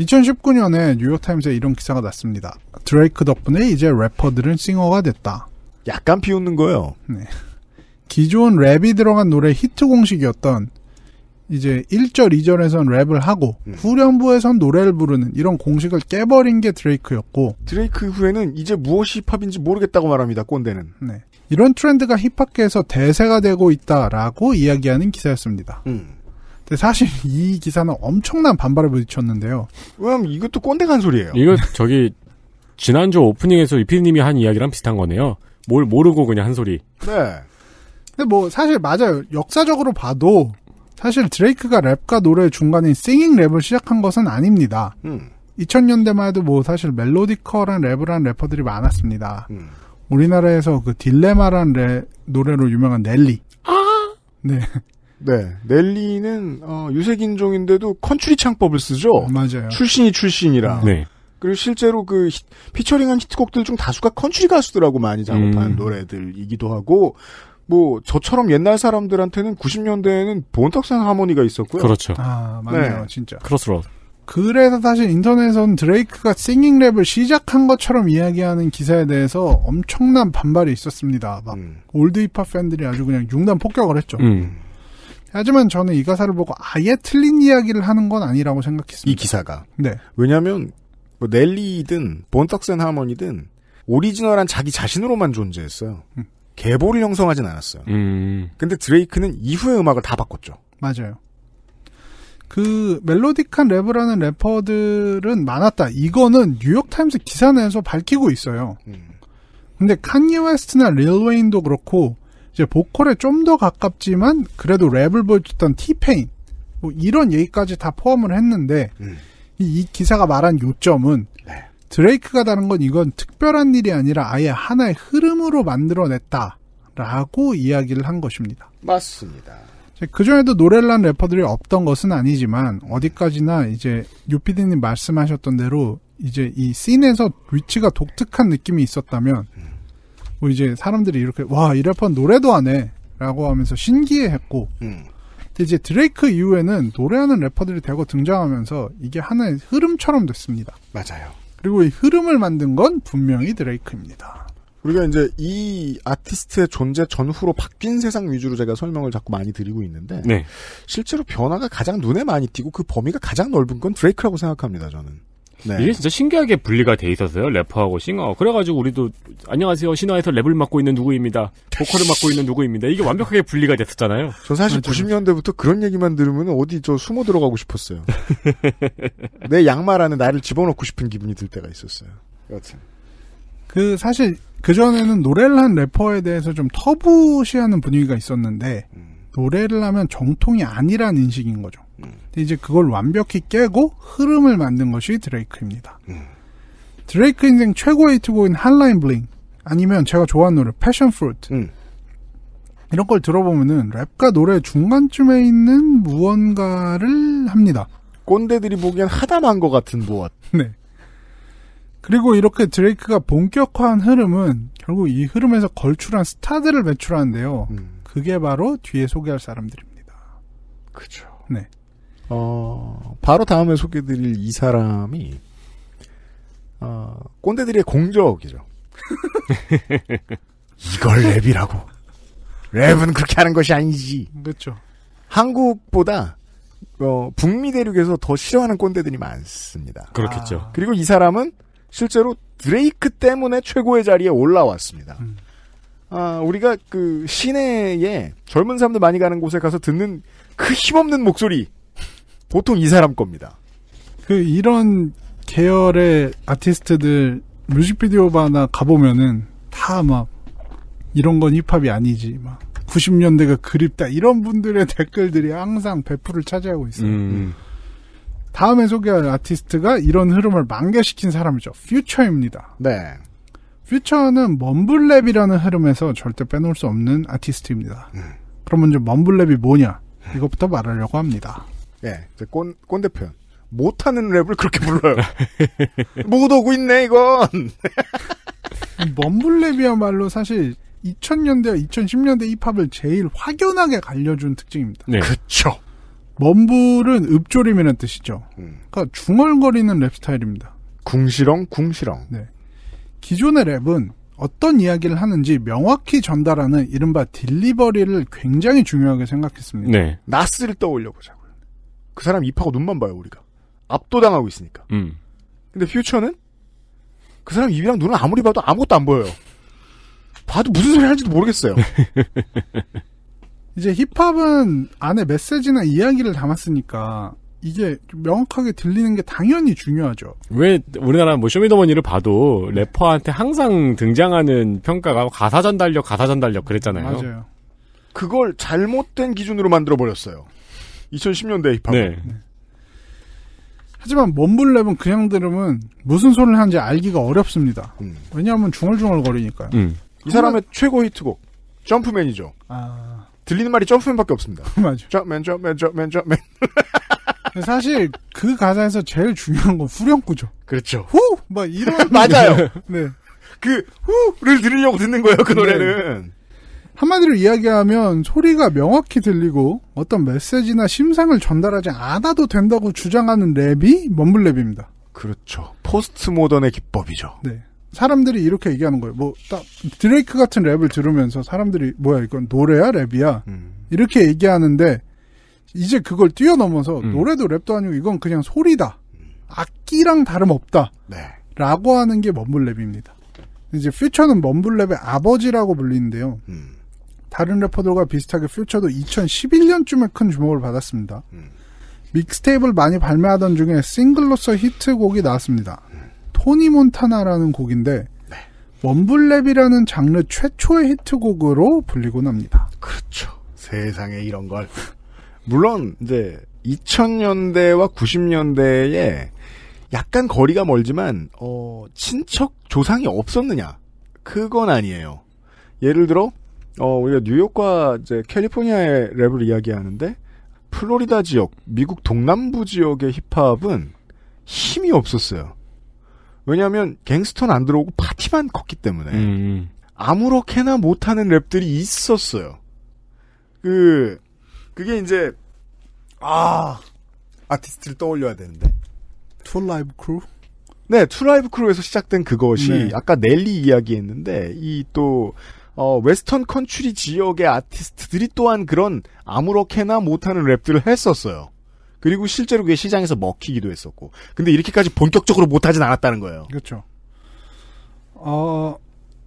2019년에 뉴욕타임스에 이런 기사가 났습니다. 드레이크 덕분에 이제 래퍼들은 싱어가 됐다. 약간 비웃는 거예요. 네. 기존 랩이 들어간 노래 히트 공식이었던 이제 1절, 2절에선 랩을 하고 음. 후렴부에선 노래를 부르는 이런 공식을 깨버린 게 드레이크였고 드레이크 후에는 이제 무엇이 힙합인지 모르겠다고 말합니다. 꼰대는. 네. 이런 트렌드가 힙합계에서 대세가 되고 있다라고 이야기하는 기사였습니다. 음. 근데 사실 이 기사는 엄청난 반발을 부딪혔는데요. 왜냐면 이것도 꼰대 간 소리예요. 이거 저기 지난주 오프닝에서 이피님이 한 이야기랑 비슷한 거네요. 뭘 모르고 그냥 한 소리. 네. 근데 뭐 사실 맞아요. 역사적으로 봐도 사실 드레이크가 랩과 노래 중간에 싱잉 랩을 시작한 것은 아닙니다. 음. 2000년대만 해도 뭐 사실 멜로디컬한 랩을 한 래퍼들이 많았습니다. 음. 우리나라에서 그 딜레마란 레, 노래로 유명한 넬리. 아! 네. 네. 넬리는, 어, 유색인종인데도 컨츄리 창법을 쓰죠? 맞아요. 출신이 출신이라. 네. 그리고 실제로 그 피처링한 히트곡들 중 다수가 컨츄리 가수들하고 많이 작업한 음. 노래들이기도 하고, 뭐 저처럼 옛날 사람들한테는 90년대에는 본탁산 하모니가 있었고요. 그렇죠. 아 맞네요, 네. 진짜. 크로스로드. 그렇죠. 그래서 사실 인터넷에선 드레이크가 싱잉 랩을 시작한 것처럼 이야기하는 기사에 대해서 엄청난 반발이 있었습니다. 막 음. 올드 힙합 팬들이 아주 그냥 융단 폭격을 했죠. 음. 하지만 저는 이 가사를 보고 아예 틀린 이야기를 하는 건 아니라고 생각했습니다. 이 기사가. 네. 왜냐하면 뭐 넬리든 본탁센 하모니든 오리지널한 자기 자신으로만 존재했어요. 음. 계보를 형성하진 않았어요. 음. 근데 드레이크는 이후의 음악을 다 바꿨죠. 맞아요. 그 멜로디칸 랩을 하는 래퍼들은 많았다. 이거는 뉴욕타임스 기사 내에서 밝히고 있어요. 음. 근데 칸예 웨스트나 릴웨인도 그렇고 이제 보컬에 좀 더 가깝지만 그래도 랩을 보여줬던 티페인 뭐 이런 얘기까지 다 포함을 했는데 음. 이, 이, 기사가 말한 요점은 드레이크가 다른 건 이건 특별한 일이 아니라 아예 하나의 흐름으로 만들어냈다라고 이야기를 한 것입니다. 맞습니다. 그전에도 노래를 한 래퍼들이 없던 것은 아니지만 어디까지나 이제 유피디님 말씀하셨던 대로 이제 이 씬에서 위치가 독특한 느낌이 있었다면 뭐 이제 사람들이 이렇게 와 이 래퍼는 노래도 안 해라고 하면서 신기해했고 음. 근데 이제 드레이크 이후에는 노래하는 래퍼들이 대거 등장하면서 이게 하나의 흐름처럼 됐습니다. 맞아요. 그리고 이 흐름을 만든 건 분명히 드레이크입니다. 우리가 이제 이 아티스트의 존재 전후로 바뀐 세상 위주로 제가 설명을 자꾸 많이 드리고 있는데 네. 실제로 변화가 가장 눈에 많이 띄고 그 범위가 가장 넓은 건 드레이크라고 생각합니다. 저는 네. 이게 진짜 신기하게 분리가 돼있어서요 래퍼하고 싱어. 그래가지고 우리도 안녕하세요. 신화에서 랩을 맡고 있는 누구입니다. 보컬을 *laughs* 맡고 있는 누구입니다. 이게 완벽하게 분리가 됐었잖아요. 저 사실 90년대부터 그런 얘기만 들으면 어디 저 숨어 들어가고 싶었어요. *laughs* 내 양말 안에 나를 집어넣고 싶은 기분이 들 때가 있었어요. 여튼. 그 사실 그전에는 노래를 한 래퍼에 대해서 좀 터부시하는 분위기가 있었는데 음. 노래를 하면 정통이 아니란 인식인 거죠. 이제 그걸 완벽히 깨고 흐름을 만든 것이 드레이크입니다. 음. 드레이크 인생 최고의 트고인 한라인 블링 아니면 제가 좋아하는 노래 패션 프루트 음. 이런 걸 들어보면은 랩과 노래 중간쯤에 있는 무언가를 합니다. 꼰대들이 보기엔 하담한 것 같은 무엇. 네. 그리고 이렇게 드레이크가 본격화한 흐름은 결국 이 흐름에서 걸출한 스타들을 배출하는데요. 음. 그게 바로 뒤에 소개할 사람들입니다. 그죠. 네. 어, 바로 다음에 소개드릴 이 사람이 어, 꼰대들의 공적이죠. *laughs* 이걸 랩이라고. 랩은 그렇게 하는 것이 아니지. 그렇죠. 한국보다 어, 북미 대륙에서 더 싫어하는 꼰대들이 많습니다. 그렇겠죠. 아. 그리고 이 사람은 실제로 드레이크 때문에 최고의 자리에 올라왔습니다. 음. 아, 우리가 그 시내에 젊은 사람들 많이 가는 곳에 가서 듣는 그 힘없는 목소리. 보통 이 사람 겁니다. 그 이런 계열의 아티스트들 뮤직비디오 바나 가보면은 다 막 이런 건 힙합이 아니지 막 90년대가 그립다 이런 분들의 *laughs* 댓글들이 항상 1풀을 차지하고 있어요. 음. 음. 다음에 소개할 아티스트가 이런 흐름을 만개시킨 사람이죠. 퓨처입니다. 네. 퓨처는 먼블랩이라는 흐름에서 절대 빼놓을 수 없는 아티스트입니다. 음. 그럼 먼저 먼블랩이 뭐냐? 이것부터 말하려고 합니다. 네, 꼰, 꼰대 표현. 못하는 랩을 그렇게 불러요. *laughs* 못 오고 있네, 이건! 멈블랩이야말로 사실 2000년대, 와 2010년대 힙합을 제일 확연하게 갈려준 특징입니다. 네. 그쵸. 멈블은 읍조림이라는 뜻이죠. 음. 그러니까 중얼거리는 랩 스타일입니다. 궁시렁, 궁시렁. 네. 기존의 랩은 어떤 이야기를 하는지 명확히 전달하는 이른바 딜리버리를 굉장히 중요하게 생각했습니다. 네. 나스를 떠올려보자. 그 사람 입하고 눈만 봐요 우리가 압도당하고 있으니까. 음. 근데 퓨처는 그 사람 입이랑 눈을 아무리 봐도 아무것도 안 보여요. 봐도 무슨 소리 하는지도 모르겠어요. *laughs* 이제 힙합은 안에 메시지나 이야기를 담았으니까 이게 명확하게 들리는 게 당연히 중요하죠. 왜 우리나라 뭐 쇼미더머니를 봐도 래퍼한테 항상 등장하는 평가가 가사 전달력, 가사 전달력 그랬잖아요. 맞아요. 그걸 잘못된 기준으로 만들어 버렸어요. 2010년대 힙합. 네. 하지만 몸블랩은 그냥 들으면 무슨 소리를 하는지 알기가 어렵습니다. 음. 왜냐하면 중얼중얼 거리니까요. 음. 이 사람의 최고 히트곡 점프맨이죠. 아... 들리는 말이 점프맨밖에 없습니다. *laughs* 맞아. 점맨점맨점맨점맨 사실 그 가사에서 제일 중요한 건 후렴구죠. 그렇죠. 후! 막 이런 *laughs* 맞아요. 네. 그 후를 들으려고 듣는 거예요. 그 네. 노래는. 네. 한마디로 이야기하면 소리가 명확히 들리고 어떤 메시지나 심상을 전달하지 않아도 된다고 주장하는 랩이 먼블랩입니다. 그렇죠. 포스트 모던의 기법이죠. 네. 사람들이 이렇게 얘기하는 거예요. 뭐, 딱, 드레이크 같은 랩을 들으면서 사람들이, 뭐야, 이건 노래야? 랩이야? 음. 이렇게 얘기하는데, 이제 그걸 뛰어넘어서, 음. 노래도 랩도 아니고 이건 그냥 소리다. 악기랑 다름없다. 네. 라고 하는 게 먼블랩입니다. 이제 퓨처는 먼블랩의 아버지라고 불리는데요. 음. 다른 래퍼들과 비슷하게 퓨처도 2011년쯤에 큰 주목을 받았습니다. 음. 믹스테이블 많이 발매하던 중에 싱글로서 히트곡이 나왔습니다. 음. 토니 몬타나라는 곡인데 네. 원블랩이라는 장르 최초의 히트곡으로 불리곤 합니다. 그렇죠. 세상에 이런 걸. 물론 이제 2000년대와 90년대에 약간 거리가 멀지만 어 친척 조상이 없었느냐 그건 아니에요. 예를 들어 어, 우리가 뉴욕과 이제 캘리포니아의 랩을 이야기하는데 플로리다 지역, 미국 동남부 지역의 힙합은 힘이 없었어요. 왜냐하면 갱스턴 안 들어오고 파티만 컸기 때문에 음, 음. 아무렇게나 못하는 랩들이 있었어요. 그 그게 이제 아 아티스트를 떠올려야 되는데 투라이브 크루 네 투라이브 크루에서 시작된 그것이 네. 아까 넬리 이야기했는데 이또 어, 웨스턴 컨츄리 지역의 아티스트들이 또한 그런 아무렇게나 못하는 랩들을 했었어요. 그리고 실제로 그게 시장에서 먹히기도 했었고. 근데 이렇게까지 본격적으로 못하진 않았다는 거예요. 그렇죠. 어,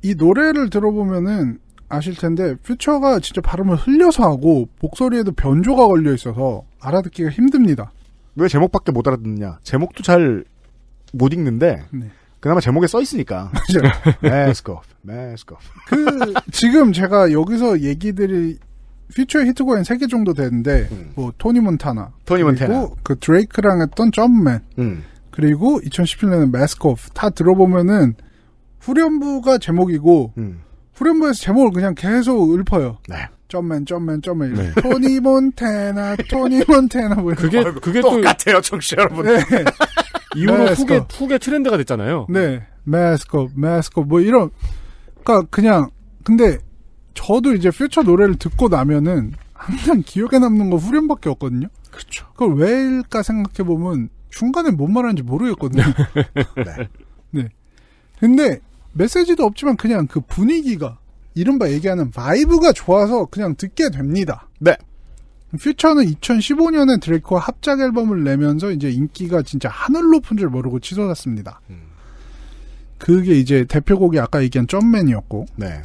이 노래를 들어보면은 아실 텐데, 퓨처가 진짜 발음을 흘려서 하고, 목소리에도 변조가 걸려 있어서 알아듣기가 힘듭니다. 왜 제목밖에 못 알아듣느냐? 제목도 잘 못 읽는데, 네. 그나마 제목에 써 있으니까. 매스코프, *laughs* 매스코프. 그 지금 제가 여기서 얘기들이 퓨처 히트곡엔 3개 정도 되는데 음. 뭐 토니 몬타나, 토니 몬타나, 그 드레이크랑 했던 점맨, 음. 그리고 2017년에 매스코프 다 들어보면은 후렴부가 제목이고 음. 후렴부에서 제목을 그냥 계속 읊어요. 네. 점맨 점맨 점맨 네. 토니 몬테나 토니 몬테나 뭐 이런 그게 아, 그게 똑같아요 청취자 여러분. 네. 이후로 네, 후계 후계 트렌드가 됐잖아요. 네, 마스크마스크뭐 이런. 그러니까 그냥 근데 저도 이제 퓨처 노래를 듣고 나면은 항상 기억에 남는 거 후렴밖에 없거든요. 그렇죠. 그걸 왜일까 생각해 보면 중간에 뭔 말하는지 모르겠거든요. *laughs* 네. 네. 근데 메시지도 없지만 그냥 그 분위기가 이른바 얘기하는 바이브가 좋아서 그냥 듣게 됩니다. 네. 퓨처는 2015년에 드레이크와 합작 앨범을 내면서 이제 인기가 진짜 하늘 높은 줄 모르고 치솟았습니다. 음. 그게 이제 대표곡이 아까 얘기한 점맨이었고 네.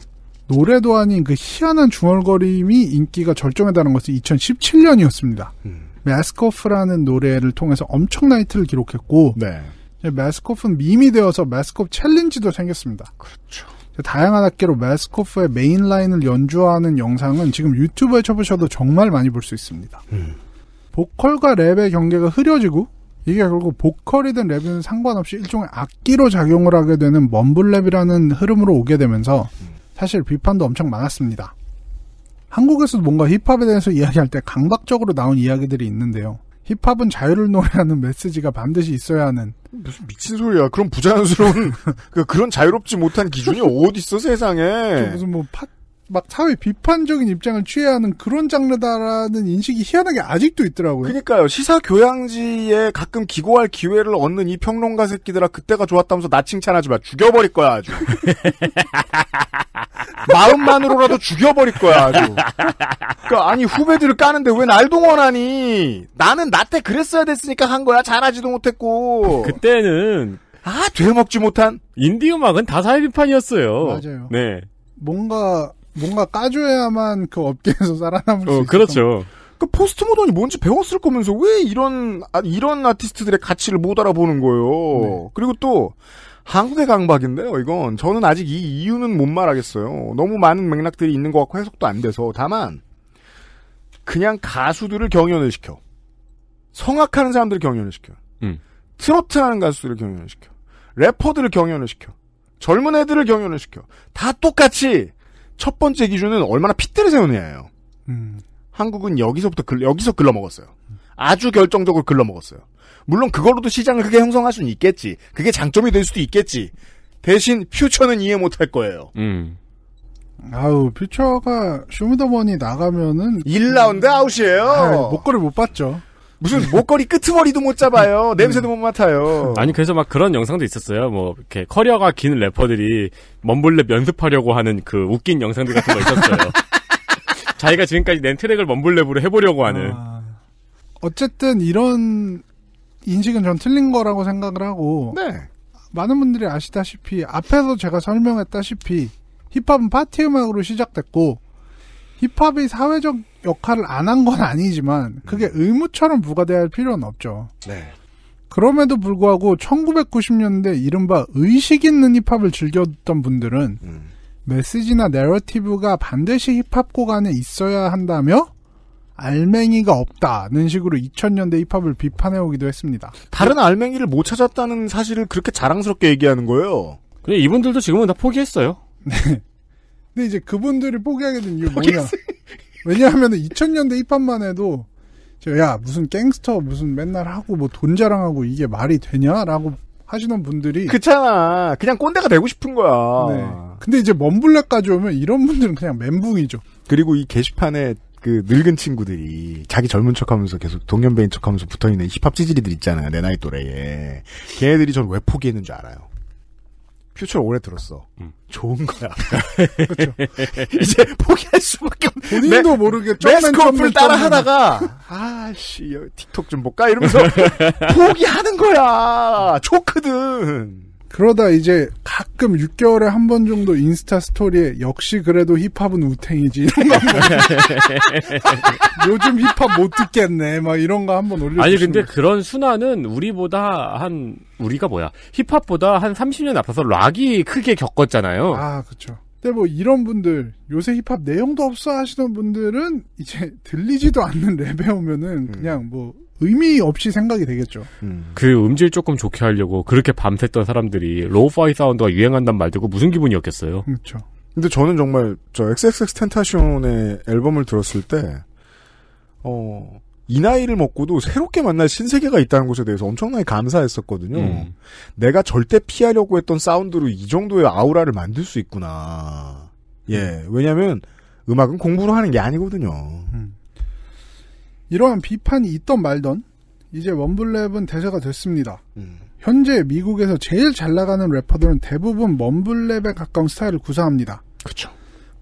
노래도 아닌 그 희한한 중얼거림이 인기가 절정에 달한 것은 2017년이었습니다. 음. 마스코프라는 노래를 통해서 엄청난 히트를 기록했고 네. 마스코프는 밈이 되어서 마스코프 챌린지도 생겼습니다. 그렇죠. 다양한 악기로 마스코프의 메인 라인을 연주하는 영상은 지금 유튜브에 쳐보셔도 정말 많이 볼 수 있습니다. 음. 보컬과 랩의 경계가 흐려지고 이게 결국 보컬이든 랩이든 상관없이 일종의 악기로 작용을 하게 되는 먼블랩이라는 흐름으로 오게 되면서 사실 비판도 엄청 많았습니다. 한국에서도 뭔가 힙합에 대해서 이야기할 때 강박적으로 나온 이야기들이 있는데요. 힙합은 자유를 노래하는 메시지가 반드시 있어야 하는 무슨 미친 소리야. 그런 부자연스러운, *laughs* 그, 그런 자유롭지 못한 기준이 어디있어 세상에. 그 무슨 뭐, 팟, 막 사회 비판적인 입장을 취해야 하는 그런 장르다라는 인식이 희한하게 아직도 있더라고요. 그러니까요. 시사 교양지에 가끔 기고할 기회를 얻는 이 평론가 새끼들아 그때가 좋았다면서 나 칭찬하지 마. 죽여버릴 거야 아주. *laughs* 마음만으로라도 죽여버릴 거야 아주. 그러니까 아니 후배들을 까는데 왜 날 동원하니? 나는 나 때 그랬어야 됐으니까 한 거야. 잘하지도 못했고. 그때는 아 되먹지 못한 인디 음악은 다 사회 비판이었어요. 맞아요. 네. 뭔가 뭔가 까줘야만 그 업계에서 *laughs* 살아남을 어, 그렇죠. 그 포스트 모던이 뭔지 배웠을 거면서 왜 이런 아, 이런 아티스트들의 가치를 못 알아보는 거예요. 네. 그리고 또 한국의 강박인데요. 이건 저는 아직 이 이유는 못 말하겠어요. 너무 많은 맥락들이 있는 것 같고 해석도 안 돼서 다만 그냥 가수들을 경연을 시켜 성악하는 사람들을 경연을 시켜 음. 트로트하는 가수들을 경연을 시켜 래퍼들을 경연을 시켜 젊은 애들을 경연을 시켜 다 똑같이 첫 번째 기준은 얼마나 핏대를 세우느냐예요. 음. 한국은 여기서부터 글, 여기서 글러먹었어요. 아주 결정적으로 글러먹었어요. 물론 그걸로도 시장을 크게 형성할 수는 있겠지. 그게 장점이 될 수도 있겠지. 대신 퓨처는 이해 못 할 거예요. 음. 아우 퓨처가 쇼미더머니 나가면은 1라운드 아웃이에요. 아 목걸이 못 봤죠. 무슨 목걸이 끄트머리도 못 잡아요. 음. 냄새도 못 맡아요. 아니 그래서 막 그런 영상도 있었어요. 뭐 이렇게 커리어가 긴 래퍼들이 먼블랩 연습하려고 하는 그 웃긴 영상들 같은 거 있었어요. *laughs* 자기가 지금까지 낸 트랙을 먼블랩으로 해보려고 하는. 아... 어쨌든 이런 인식은 전 틀린 거라고 생각을 하고. 네. 많은 분들이 아시다시피 앞에서 제가 설명했다시피 힙합은 파티 음악으로 시작됐고 힙합이 사회적 역할을 안 한 건 아니지만 그게 음. 의무처럼 부과돼야 할 필요는 없죠. 네. 그럼에도 불구하고 1990년대 이른바 의식 있는 힙합을 즐겼던 분들은 음. 메시지나 내러티브가 반드시 힙합곡 안에 있어야 한다며 알맹이가 없다는 식으로 2000년대 힙합을 비판해오기도 했습니다. 다른 알맹이를 못 찾았다는 사실을 그렇게 자랑스럽게 얘기하는 거예요. 근데 이분들도 지금은 다 포기했어요. 네. 근데 이제 그분들을 포기하게 된 이유 뭐냐? 왜냐하면 2000년대 입학만 해도 야 무슨 갱스터 무슨 맨날 하고 뭐 돈 자랑하고 이게 말이 되냐라고 하시는 분들이 그렇잖아 그냥 꼰대가 되고 싶은 거야. 네. 근데 이제 먼블랙까지 오면 이런 분들은 그냥 멘붕이죠. 그리고 이 게시판에 그 늙은 친구들이 자기 젊은 척하면서 계속 동년배인 척하면서 붙어있는 힙합 찌질이들 있잖아요 내 나이 또래에 걔네들이 전 왜 포기했는 줄 알아요. 퓨처를 오래 들었어. 음. 좋은 거야. *laughs* 그렇죠. 이제 포기할 수밖에 없. 본인도 매, 모르게 메스코프 따라 하다가 아씨 틱톡 좀 볼까 이러면서 *laughs* 포기하는 거야. 좋거든. 그러다 이제 가끔 6개월에 한 번 정도 인스타 스토리에 역시 그래도 힙합은 우탱이지 *laughs* 요즘 힙합 못 듣겠네 막 이런 거 한번 올려 아니 근데 그런 순환은 우리보다 한 우리가 뭐야 힙합보다 한 30년 앞서서 락이 크게 겪었잖아요 아 그렇죠 근데 뭐 이런 분들 요새 힙합 내용도 없어 하시던 분들은 이제 들리지도 않는 랩에 오면은 음. 그냥 뭐 의미 없이 생각이 되겠죠. 음. 그 음질 조금 좋게 하려고 그렇게 밤샜던 사람들이 로우파이 사운드가 유행한단 말 듣고 무슨 기분이었겠어요? 그렇죠. 근데 저는 정말 저 XXX 텐타시온의 앨범을 들었을 때, 어, 이 나이를 먹고도 새롭게 만날 신세계가 있다는 것에 대해서 엄청나게 감사했었거든요. 음. 내가 절대 피하려고 했던 사운드로 이 정도의 아우라를 만들 수 있구나. 예, 왜냐면 음악은 공부로 하는 게 아니거든요. 이러한 비판이 있던 말던 이제 원블랩은 대세가 됐습니다. 음. 현재 미국에서 제일 잘 나가는 래퍼들은 대부분 원블랩에 가까운 스타일을 구사합니다. 그렇죠.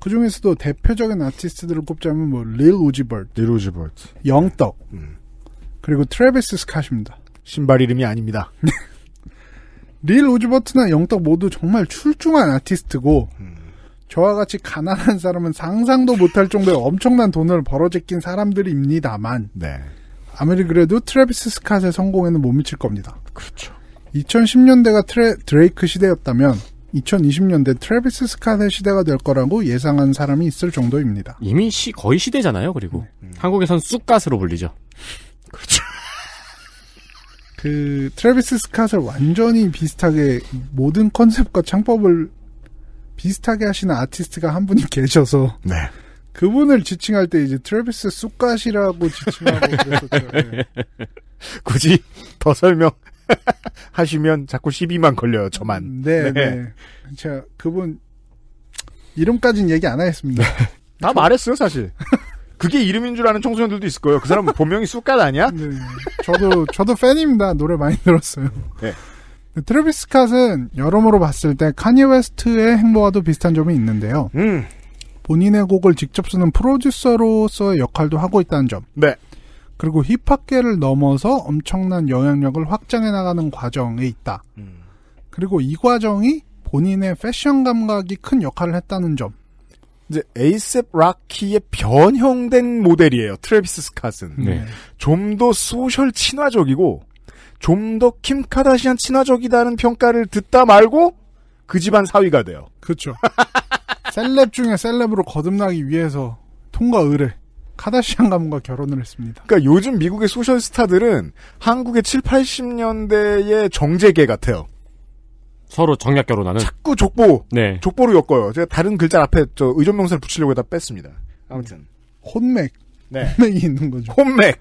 그 중에서도 대표적인 아티스트들을 꼽자면 뭐릴 우지버트, 릴 우지버트, 영떡, 네. 음. 그리고 트래비스 스캇입니다. 신발 이름이 아닙니다. 릴 우지버트나 영떡 모두 정말 출중한 아티스트고 음. 저와 같이 가난한 사람은 상상도 못할 정도의 엄청난 돈을 벌어제낀 사람들입니다만 네. 아무리 그래도 트래비스 스캇의 성공에는 못 미칠 겁니다. 그렇죠. 2010년대가 트레, 드레이크 시대였다면 2020년대 트래비스 스캇의 시대가 될 거라고 예상한 사람이 있을 정도입니다. 이미 시, 거의 시대잖아요. 그리고 네. 음. 한국에선 쑥갓으로 불리죠. 그렇죠. 그 트래비스 스캇을 완전히 비슷하게 모든 컨셉과 창법을 비슷하게 하시는 아티스트가 한 분이 *laughs* 계셔서 네. 그분을 지칭할 때 이제 트래비스 쑥갓이라고 지칭하고 *laughs* 그랬었죠. 요 네. 굳이 더 설명 *laughs* 하시면 자꾸 시비만 걸려요, 저만. 네, 네. 제가 네. 그분 이름까지는 얘기 안 하겠습니다. 다 말했어요, 사실. 그게 이름인 줄 아는 청소년들도 있을 거예요. 그 사람은 본명이 쑥갓 아니야? 네. 저도 저도 팬입니다. 노래 많이 들었어요. 네. 네, 트래비스 스 캇은 여러모로 봤을 때 카니 웨스트의 행보와도 비슷한 점이 있는데요. 음. 본인의 곡을 직접 쓰는 프로듀서로서의 역할도 하고 있다는 점. 네. 그리고 힙합계를 넘어서 엄청난 영향력을 확장해 나가는 과정에 있다. 음. 그리고 이 과정이 본인의 패션 감각이 큰 역할을 했다는 점. 이제 에이셉 락키의 변형된 모델이에요. 트래비스 스캇은 네. 좀더 소셜 친화적이고 좀더킴 카다시안 친화적이다는 평가를 듣다 말고 그 집안 사위가 돼요. 그렇죠. *laughs* 셀럽 중에 셀럽으로 거듭나기 위해서 통과 의뢰. 카다시안 가문과 결혼을 했습니다. 그러니까 요즘 미국의 소셜 스타들은 한국의 7, 80년대의 정재계 같아요. 서로 정략 결혼하는. 자꾸 족보. 네. 족보로 엮어요. 제가 다른 글자 앞에 저 의존 명사를 붙이려고 다 뺐습니다. 아무튼 음. 혼맥. 네. 혼맥이 있는 거죠. 혼맥.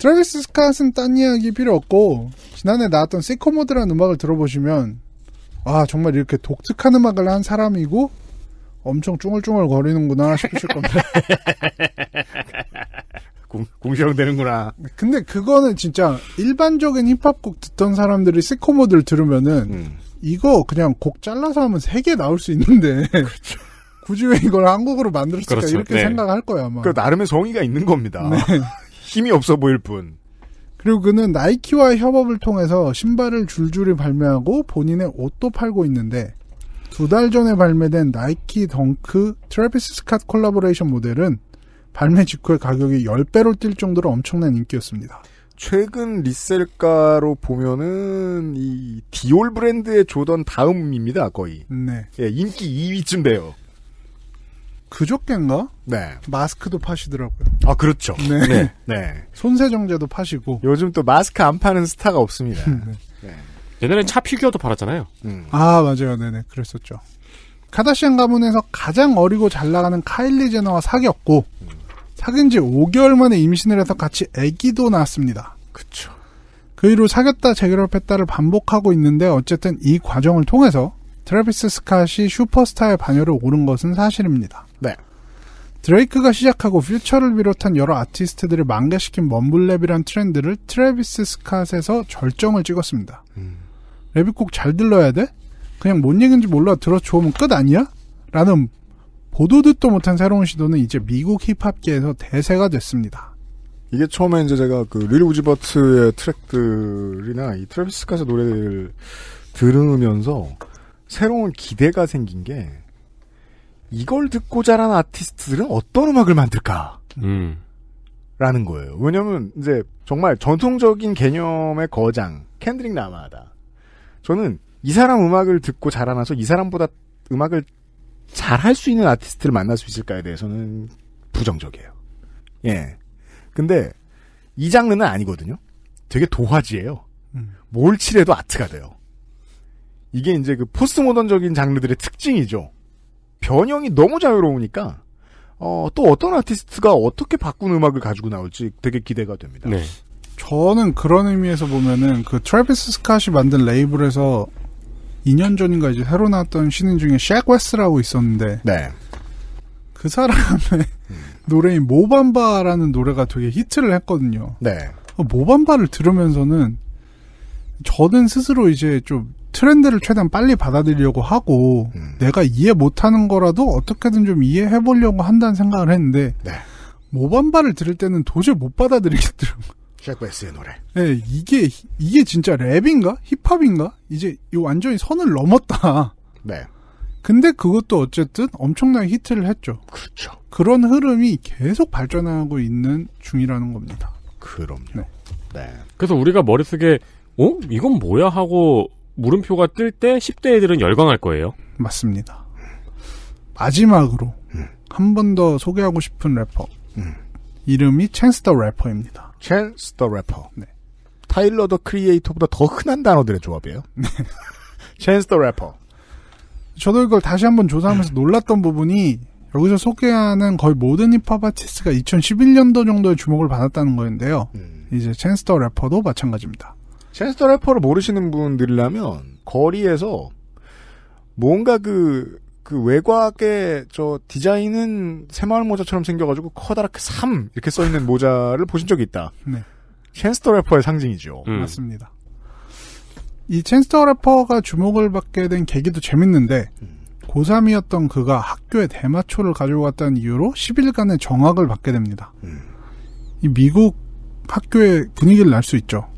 트래비스 스캇은 딴 이야기 필요 없고 지난해 나왔던 세코모드라는 음악을 들어보시면 아 정말 이렇게 독특한 음악을 한 사람이고 엄청 쭝얼쭝얼 거리는구나 싶으실 겁니다. 공, *laughs* 공시되는구나 근데 그거는 진짜 일반적인 힙합곡 듣던 사람들이 세코모드를 들으면은 음. 이거 그냥 곡 잘라서 하면 세 개 나올 수 있는데 그렇죠. *laughs* 굳이 왜 이걸 한국으로 만들었을까 그렇죠. 이렇게 네. 생각할 거예요 아마. 그 나름의 성의가 있는 겁니다. 네. *laughs* 힘이 없어 보일 뿐. 그리고 그는 나이키와 협업을 통해서 신발을 줄줄이 발매하고 본인의 옷도 팔고 있는데 두 달 전에 발매된 나이키 덩크 트래비스 스캇 콜라보레이션 모델은 발매 직후에 가격이 10배로 뛸 정도로 엄청난 인기였습니다. 최근 리셀가로 보면은 이 디올 브랜드의 조던 다음입니다 거의. 네. 예, 인기 2위쯤 돼요. 그저껜가? 네. 마스크도 파시더라고요. 아, 그렇죠. 네. 네. *laughs* 네. 손세정제도 파시고. 요즘 또 마스크 안 파는 스타가 없습니다. *laughs* 네. 네. 옛날엔 차 피규어도 팔았잖아요. 음. 아, 맞아요. 네네. 그랬었죠. 카다시안 가문에서 가장 어리고 잘 나가는 카일리 제너와 사귀었고, 음. 사귄 지 5개월 만에 임신을 해서 같이 아기도 낳았습니다. 그쵸. 그 이후 사귀었다 재결합했다를 반복하고 있는데 어쨌든 이 과정을 통해서 트래비스 스캇이 슈퍼스타의 반열을 오른 것은 사실입니다. 드레이크가 시작하고 퓨처를 비롯한 여러 아티스트들을 망개시킨 먼블랩이란 트렌드를 트래비스 스캇에서 절정을 찍었습니다. 음. 랩이 꼭 잘 들러야 돼? 그냥 뭔 얘기인지 몰라 들어 주면끝 아니야? 라는 보도 듣도 못한 새로운 시도는 이제 미국 힙합계에서 대세가 됐습니다. 이게 처음에 이제 제가 그릴 우지버트의 트랙들이나 이 트래비스 스캇의 노래를 들으면서 새로운 기대가 생긴 게 이걸 듣고 자란 아티스트들은 어떤 음악을 만들까? 음. 라는 거예요. 왜냐면 이제 정말 전통적인 개념의 거장 캔드릭 라마다. 저는 이 사람 음악을 듣고 자라나서 이 사람보다 음악을 잘 할 수 있는 아티스트를 만날 수 있을까에 대해서는 부정적이에요. 예. 근데 이 장르는 아니거든요. 되게 도화지예요. 음. 뭘 칠해도 아트가 돼요. 이게 이제 그 포스트모던적인 장르들의 특징이죠. 변형이 너무 자유로우니까 어, 또 어떤 아티스트가 어떻게 바꾼 음악을 가지고 나올지 되게 기대가 됩니다. 네. 저는 그런 의미에서 보면은 그 트래비스 스캇이 만든 레이블에서 2년 전인가 이제 새로 나왔던 신인 중에 쉑 웨스라고 있었는데 네. 그 사람의 음. 노래인 모반바라는 노래가 되게 히트를 했거든요. 네. 어, 모반바를 들으면서는 저는 스스로 이제 좀 트렌드를 최대한 빨리 받아들이려고 하고 음. 내가 이해 못하는 거라도 어떻게든 좀 이해해 보려고 한다는 생각을 했는데 네. 모반바를 들을 때는 도저히 못 받아들이겠더라고요. 잭베스의 노래. 네, 이게 이게 진짜 랩인가 힙합인가 이제 이 완전히 선을 넘었다. 네. 근데 그것도 어쨌든 엄청난 히트를 했죠. 그렇죠. 그런 흐름이 계속 발전하고 있는 중이라는 겁니다. 그럼요. 네. 네. 그래서 우리가 머릿속에 어 이건 뭐야 하고 물음표가 뜰 때 10대 애들은 열광할 거예요. 맞습니다. 마지막으로 음. 한번 더 소개하고 싶은 래퍼. 음. 이름이 챈스터 래퍼입니다. 챈스터 래퍼. 네. 타일러 더 크리에이터보다 더 흔한 단어들의 조합이에요. 챈스터 네. 래퍼. *laughs* 저도 이걸 다시 한 번 조사하면서 음. 놀랐던 부분이 여기서 소개하는 거의 모든 힙합 아티스트가 2011년도 정도에 주목을 받았다는 거였는데요 음. 이제 챈스터 래퍼도 마찬가지입니다. 젠스터 래퍼를 모르시는 분들이라면 거리에서 뭔가 그, 그 외곽에 저 디자인은 새마을 모자처럼 생겨가지고 커다랗게 3 이렇게 써있는 모자를 보신 적이 있다. 네. 첸스터 래퍼의 상징이죠. 음. 맞습니다. 이 첸스터 래퍼가 주목을 받게 된 계기도 재밌는데 음. 고3이었던 그가 학교에 대마초를 가지고 갔다는 이유로 10일간의 정학을 받게 됩니다. 음. 이 미국 학교의 분위기를 알 수 있죠.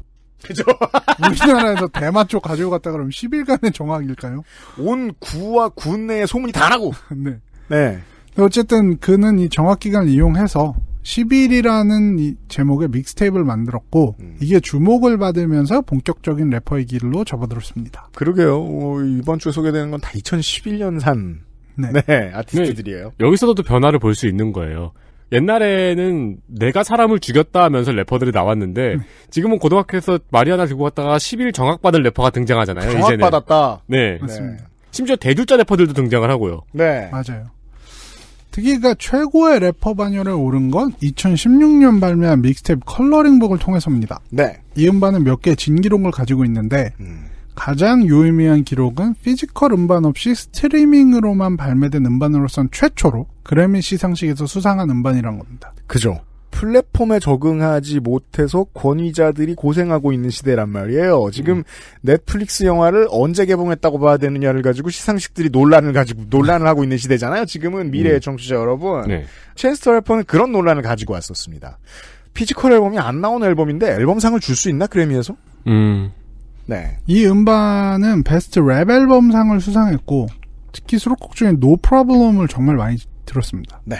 그죠? *laughs* 우리나라에서 대만 쪽 가져갔다 그러면 10일간의 정황일까요? 온 구와 군 내에 소문이 다 나고. *laughs* 네. 네. 어쨌든 그는 이 정확기간을 이용해서 10일이라는 이 제목의 믹스테이프를 만들었고 음. 이게 주목을 받으면서 본격적인 래퍼의 길로 접어들었습니다. 그러게요. 어, 이번 주에 소개되는 건 다 2011년산 네. 네 아티스트들이에요. 여기서도 또 변화를 볼 수 있는 거예요. 옛날에는 내가 사람을 죽였다 하면서 래퍼들이 나왔는데 네. 지금은 고등학교에서 마리아나 들고 갔다가 10일 정학받을 래퍼가 등장하잖아요. 정학받았다. 네. 맞습니다. 심지어 대줄자 래퍼들도 등장을 하고요. 네. 맞아요. 특이가 그러니까 최고의 래퍼 반열에 오른 건 2016년 발매한 믹스텝 컬러링북을 통해서입니다. 네. 이 음반은 몇개의 진기록을 가지고 있는데 음. 가장 유의미한 기록은 피지컬 음반 없이 스트리밍으로만 발매된 음반으로선 최초로 그래미 시상식에서 수상한 음반이란 겁니다. 그죠. 플랫폼에 적응하지 못해서 권위자들이 고생하고 있는 시대란 말이에요. 지금 음. 넷플릭스 영화를 언제 개봉했다고 봐야 되느냐를 가지고 시상식들이 논란을 가지고 논란을 하고 있는 시대잖아요. 지금은 미래의 음. 청취자 여러분. 네. 체스터 래퍼는 그런 논란을 가지고 왔었습니다. 피지컬 앨범이 안 나온 앨범인데 앨범상을 줄 수 있나 그래미에서? 음. 네. 이 음반은 베스트 랩 앨범상을 수상했고 특히 수록곡 중에 노 no 프로블럼을 정말 많이 들었습니다. 네.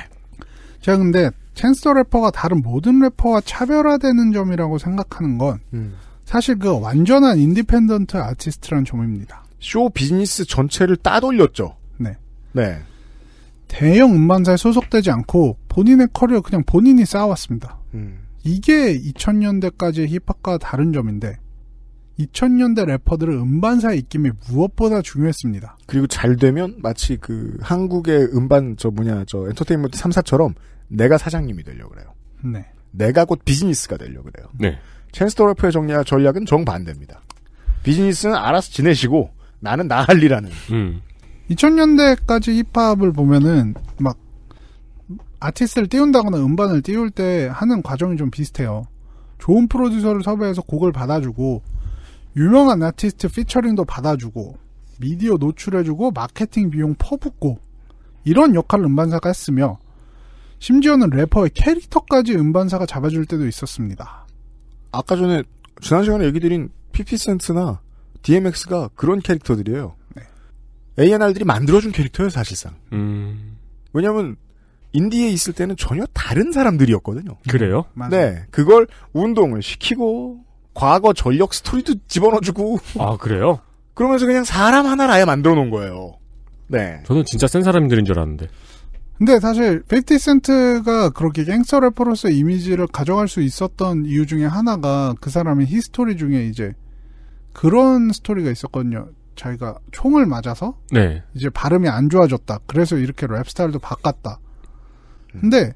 제가 근데 챈스터 래퍼가 다른 모든 래퍼와 차별화되는 점이라고 생각하는 건 음. 사실 그 완전한 인디펜던트 아티스트란 점입니다. 쇼 비즈니스 전체를 따돌렸죠. 네. 네. 대형 음반사에 소속되지 않고 본인의 커리어 그냥 본인이 쌓아왔습니다. 음. 이게 2000년대까지의 힙합과 다른 점인데 2000년대 래퍼들은 음반사의 입김이 무엇보다 중요했습니다. 그리고 잘 되면 마치 그 한국의 음반 저 뭐냐 저 엔터테인먼트 3사처럼 내가 사장님이 되려 고 그래요. 네. 내가 곧 비즈니스가 되려 고 그래요. 네. 챈스터 래프의 정략, 전략은 정반대입니다. 비즈니스는 알아서 지내시고 나는 나 할 일하는. 음. 2000년대까지 힙합을 보면은 막 아티스트를 띄운다거나 음반을 띄울 때 하는 과정이 좀 비슷해요. 좋은 프로듀서를 섭외해서 곡을 받아주고 유명한 아티스트 피처링도 받아주고 미디어 노출해주고 마케팅 비용 퍼붓고 이런 역할을 음반사가 했으며 심지어는 래퍼의 캐릭터까지 음반사가 잡아줄 때도 있었습니다. 아까 전에 지난 시간에 얘기 드린 피피센트나 DMX가 그런 캐릭터들이에요. 네. A&R들이 만들어준 캐릭터예요 사실상. 음... 왜냐하면 인디에 있을 때는 전혀 다른 사람들이었거든요. 그래요? 네, 그걸 운동을 시키고 과거 전력 스토리도 집어넣어주고. 아, 그래요? 그러면서 그냥 사람 하나를 아예 만들어 놓은 거예요. 네. 저는 진짜 센 사람들인 줄 알았는데. 근데 사실 50 센트가 그렇게 갱스터 래퍼로서 이미지를 가져갈 수 있었던 이유 중에 하나가 그 사람의 히스토리 중에 이제 그런 스토리가 있었거든요. 자기가 총을 맞아서 네. 이제 발음이 안 좋아졌다. 그래서 이렇게 랩 스타일도 바꿨다. 근데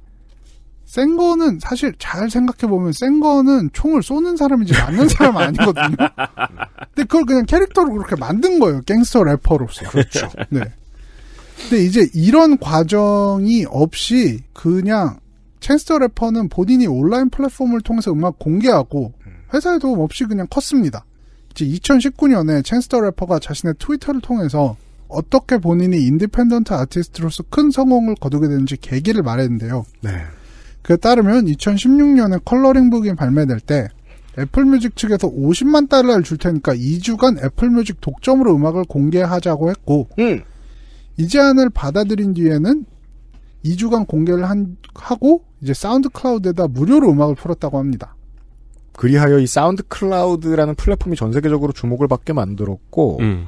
센 거는 사실 잘 생각해 보면 센 거는 총을 쏘는 사람이지 맞는 사람 아니거든요. 근데 그걸 그냥 캐릭터로 그렇게 만든 거예요. 갱스터 래퍼로서. 그렇죠. 네. 근데 이제 이런 과정이 없이 그냥 챈스터 래퍼는 본인이 온라인 플랫폼을 통해서 음악 공개하고 음. 회사에 도움 없이 그냥 컸습니다. 이제 2019년에 챈스터 래퍼가 자신의 트위터를 통해서 어떻게 본인이 인디펜던트 아티스트로서 큰 성공을 거두게 되는지 계기를 말했는데요. 네. 그에 따르면 2016년에 컬러링북이 발매될 때 애플뮤직 측에서 50만 달러를 줄 테니까 2주간 애플뮤직 독점으로 음악을 공개하자고 했고 음. 이 제안을 받아들인 뒤에는 2주간 공개를 한, 하고 이제 사운드 클라우드에다 무료로 음악을 풀었다고 합니다. 그리하여 이 사운드 클라우드라는 플랫폼이 전 세계적으로 주목을 받게 만들었고 음.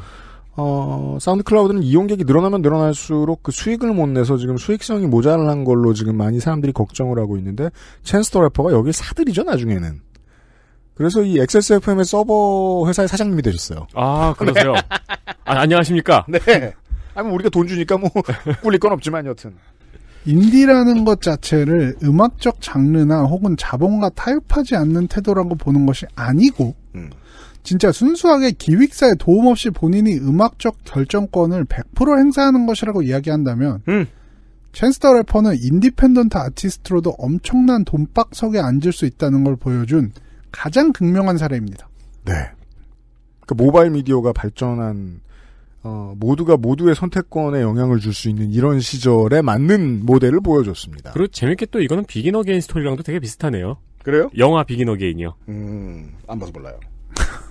어, 사운드 클라우드는 이용객이 늘어나면 늘어날수록 그 수익을 못 내서 지금 수익성이 모자란 걸로 지금 많이 사람들이 걱정을 하고 있는데 챈스터 래퍼가 여기 사들이죠 나중에는. 그래서 이 XSFM의 서버 회사의 사장님이 되셨어요. 아 그러세요. 네. 아, 안녕하십니까. 네. 아니 우리가 돈 주니까 뭐 *laughs* 꿀릴 건 없지만 여튼. 인디라는 것 자체를 음악적 장르나 혹은 자본과 타협하지 않는 태도라고 보는 것이 아니고 음. 진짜 순수하게 기획사의 도움 없이 본인이 음악적 결정권을 100% 행사하는 것이라고 이야기한다면 음. 챈스터 래퍼는 인디펜던트 아티스트로도 엄청난 돈박석에 앉을 수 있다는 걸 보여준 가장 극명한 사례입니다. 네. 그 모바일 미디어가 발전한 어, 모두가 모두의 선택권에 영향을 줄 수 있는 이런 시절에 맞는 모델을 보여줬습니다. 그리고 재밌게 또 이거는 비긴 어게인 스토리랑도 되게 비슷하네요. 그래요? 영화 비긴 어게인이요. 음, 안 봐서 몰라요.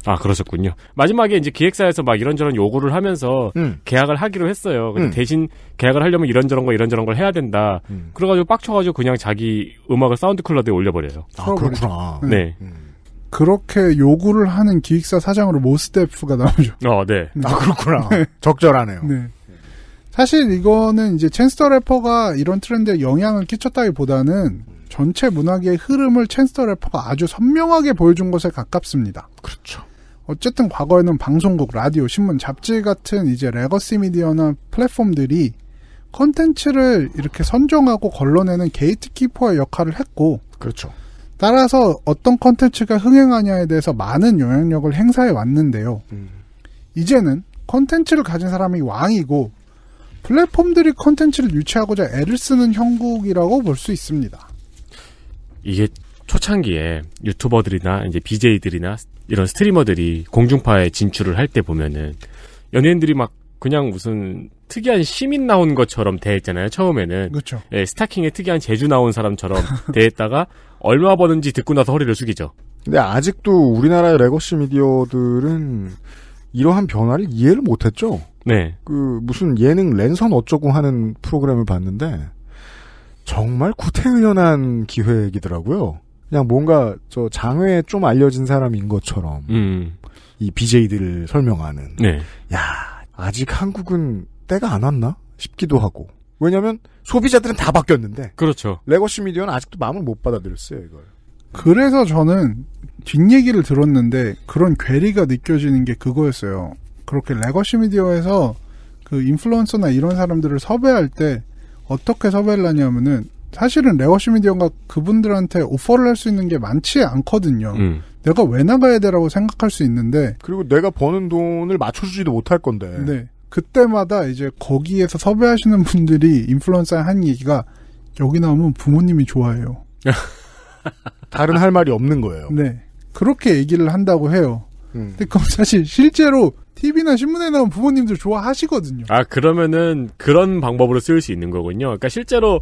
아 그러셨군요. 마지막에 이제 기획사에서 막 이런저런 요구를 하면서 음. 계약을 하기로 했어요. 근데 음. 대신 계약을 하려면 이런저런 거 이런저런 걸 해야 된다. 음. 그래가지고 빡쳐가지고 그냥 자기 음악을 사운드 클러드에 올려버려요. 아 그렇구나. 네. 음. 그렇게 요구를 하는 기획사 사장으로 모스테프가 나오죠. 어, 네. 네. 아 그렇구나. 네. 적절하네요. 네. 사실 이거는 이제 첸스터 래퍼가 이런 트렌드에 영향을 끼쳤다기보다는 전체 문학의 흐름을 첸스터 래퍼가 아주 선명하게 보여준 것에 가깝습니다. 그렇죠. 어쨌든 과거에는 방송국, 라디오, 신문, 잡지 같은 이제 레거시 미디어나 플랫폼들이 컨텐츠를 이렇게 선정하고 걸러내는 게이트키퍼의 역할을 했고 그렇죠. 따라서 어떤 컨텐츠가 흥행하냐에 대해서 많은 영향력을 행사해 왔는데요. 음. 이제는 컨텐츠를 가진 사람이 왕이고 플랫폼들이 컨텐츠를 유치하고자 애를 쓰는 형국이라고 볼 수 있습니다. 이게 초창기에 유튜버들이나 이제 BJ들이나 이런 스트리머들이 공중파에 진출을 할 때 보면은 연예인들이 막 그냥 무슨 특이한 시민 나온 것처럼 대했잖아요. 처음에는 그렇죠. 예, 스타킹에 특이한 제주 나온 사람처럼 *laughs* 대했다가 얼마 버는지 듣고 나서 허리를 숙이죠. 근데 아직도 우리나라의 레거시 미디어들은 이러한 변화를 이해를 못했죠. 네. 그 무슨 예능 랜선 어쩌고 하는 프로그램을 봤는데 정말 구태의연한 기획이더라고요. 그냥 뭔가 저 장외에 좀 알려진 사람인 것처럼 음. 이 BJ들을 설명하는. 네. 야 아직 한국은 때가 안 왔나 싶기도 하고. 왜냐면 소비자들은 다 바뀌었는데. 그렇죠. 레거시 미디어는 아직도 마음을 못 받아들였어요 이걸. 그래서 저는 뒷얘기를 들었는데 그런 괴리가 느껴지는 게 그거였어요. 그렇게 레거시 미디어에서 그 인플루언서나 이런 사람들을 섭외할 때 어떻게 섭외를 하냐면은 사실은 레거시 미디어가 그분들한테 오퍼를 할 수 있는 게 많지 않거든요. 음. 내가 왜 나가야 되라고 생각할 수 있는데 그리고 내가 버는 돈을 맞춰주지도 못할 건데. 네. 그때마다 이제 거기에서 섭외하시는 분들이 인플루언서에 한 얘기가 여기 나오면 부모님이 좋아해요. *laughs* 다른 할 말이 없는 거예요. 네. 그렇게 얘기를 한다고 해요. 음. 근데 그건 사실 실제로 TV나 신문에 나온 부모님들 좋아하시거든요. 아, 그러면은 그런 방법으로 쓰일 수 있는 거군요. 그러니까 실제로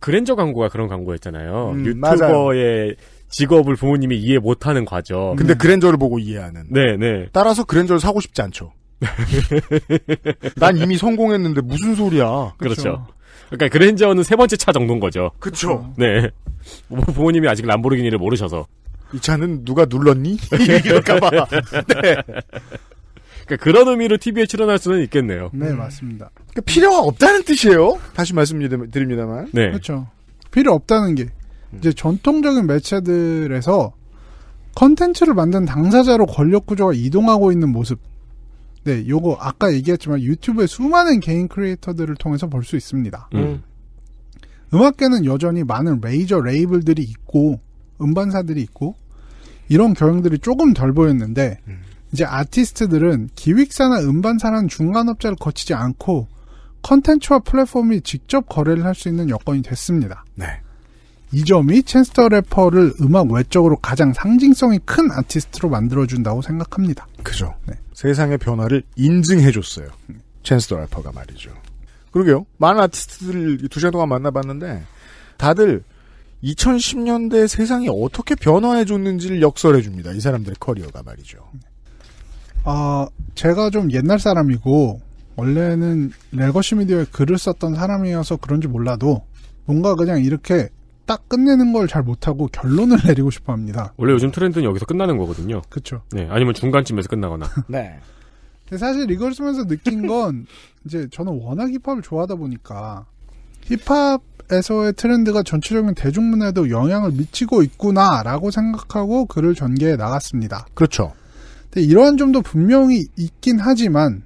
그랜저 광고가 그런 광고였잖아요. 음, 유튜버의 맞아요. 직업을 부모님이 이해 못하는 과정. 음. 근데 그랜저를 보고 이해하는. 네네. 네. 따라서 그랜저를 사고 싶지 않죠. *laughs* 난 이미 성공했는데 무슨 소리야. 그렇죠. 그렇죠. 그러니까 그랜저는 세 번째 차 정도인 거죠. 그렇죠. 네. 뭐 부모님이 아직 람보르기니를 모르셔서. 이 차는 누가 눌렀니? *laughs* 이럴까봐. *laughs* 네. 그러니까 그런 의미로 TV에 출연할 수는 있겠네요. 네, 음. 맞습니다. 그러니까 필요가 없다는 뜻이에요. 다시 말씀드립니다만. 네. 그렇죠. 필요 없다는 게 음. 이제 전통적인 매체들에서 컨텐츠를 만든 당사자로 권력 구조가 이동하고 있는 모습. 네, 요거 아까 얘기했지만 유튜브의 수많은 개인 크리에이터들을 통해서 볼 수 있습니다. 음. 음악계는 여전히 많은 레이저 레이블들이 있고 음반사들이 있고 이런 경향들이 조금 덜 보였는데 음. 이제 아티스트들은 기획사나 음반사라는 중간업자를 거치지 않고 컨텐츠와 플랫폼이 직접 거래를 할 수 있는 여건이 됐습니다. 네. 이 점이 챈스터 래퍼를 음악 외적으로 가장 상징성이 큰 아티스트로 만들어준다고 생각합니다. 그죠. 네. 세상의 변화를 인증해줬어요. 챈스터 래퍼가 말이죠. 그러게요. 많은 아티스트들 두 시간 동안 만나봤는데 다들 2010년대 세상이 어떻게 변화해줬는지를 역설해줍니다. 이 사람들의 커리어가 말이죠. 네. 아, 제가 좀 옛날 사람이고 원래는 레거시 미디어에 글을 썼던 사람이어서 그런지 몰라도 뭔가 그냥 이렇게 딱 끝내는 걸 잘 못하고 결론을 *laughs* 내리고 싶어 합니다. 원래 요즘 트렌드는 여기서 끝나는 거거든요. 그렇 네, 아니면 중간쯤에서 끝나거나. *laughs* 네. 사실 이걸 쓰면서 느낀 건 이제 저는 워낙 힙합을 좋아하다 보니까 힙합에서의 트렌드가 전체적인 대중문화에도 영향을 미치고 있구나라고 생각하고 글을 전개해 나갔습니다. 그렇죠. 네, 이러한 점도 분명히 있긴 하지만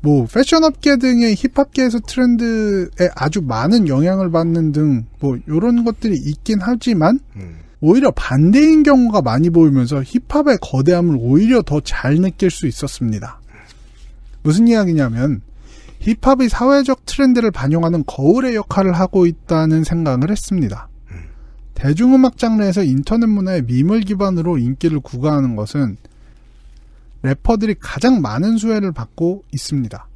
뭐 패션업계 등의 힙합계에서 트렌드에 아주 많은 영향을 받는 등 뭐 이런 것들이 있긴 하지만 음. 오히려 반대인 경우가 많이 보이면서 힙합의 거대함을 오히려 더 잘 느낄 수 있었습니다. 무슨 이야기냐면 힙합이 사회적 트렌드를 반영하는 거울의 역할을 하고 있다는 생각을 했습니다. 음. 대중음악 장르에서 인터넷 문화의 밈을 기반으로 인기를 구가하는 것은 래퍼들이 가장 많은 수혜를 받고 있습니다.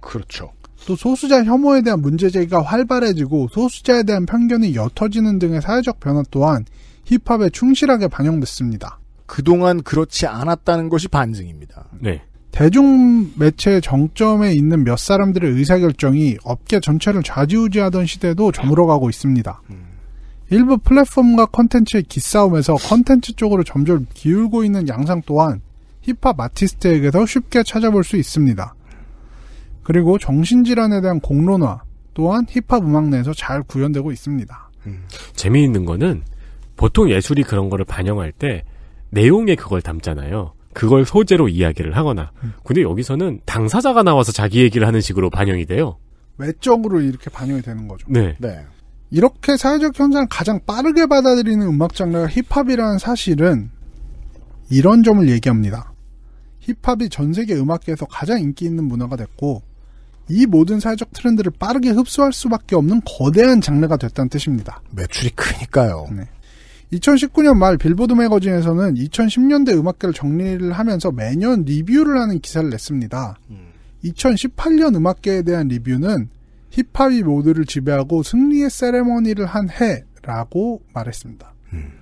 그렇죠. 또 소수자 혐오에 대한 문제 제기가 활발해지고 소수자에 대한 편견이 옅어지는 등의 사회적 변화 또한 힙합에 충실하게 반영됐습니다. 그동안 그렇지 않았다는 것이 반증입니다. 네. 대중 매체 정점에 있는 몇 사람들의 의사결정이 업계 전체를 좌지우지하던 시대도 저물어가고 있습니다. 음. 일부 플랫폼과 컨텐츠의 기싸움에서 컨텐츠 쪽으로 점점 기울고 있는 양상 또한 힙합 아티스트에게서 쉽게 찾아볼 수 있습니다. 그리고 정신질환에 대한 공론화 또한 힙합 음악 내에서 잘 구현되고 있습니다. 음, 재미있는 거는 보통 예술이 그런 거를 반영할 때 내용에 그걸 담잖아요. 그걸 소재로 이야기를 하거나. 음. 근데 여기서는 당사자가 나와서 자기 얘기를 하는 식으로 반영이 돼요. 외적으로 이렇게 반영이 되는 거죠. 네. 네. 이렇게 사회적 현상을 가장 빠르게 받아들이는 음악 장르가 힙합이라는 사실은 이런 점을 얘기합니다. 힙합이 전 세계 음악계에서 가장 인기 있는 문화가 됐고 이 모든 사회적 트렌드를 빠르게 흡수할 수밖에 없는 거대한 장르가 됐다는 뜻입니다. 매출이 크니까요. 네. 2019년 말 빌보드 매거진에서는 2010년대 음악계를 정리를 하면서 매년 리뷰를 하는 기사를 냈습니다. 2018년 음. 음악계에 대한 리뷰는 힙합이 모두를 지배하고 승리의 세레머니를 한 해라고 말했습니다. 음.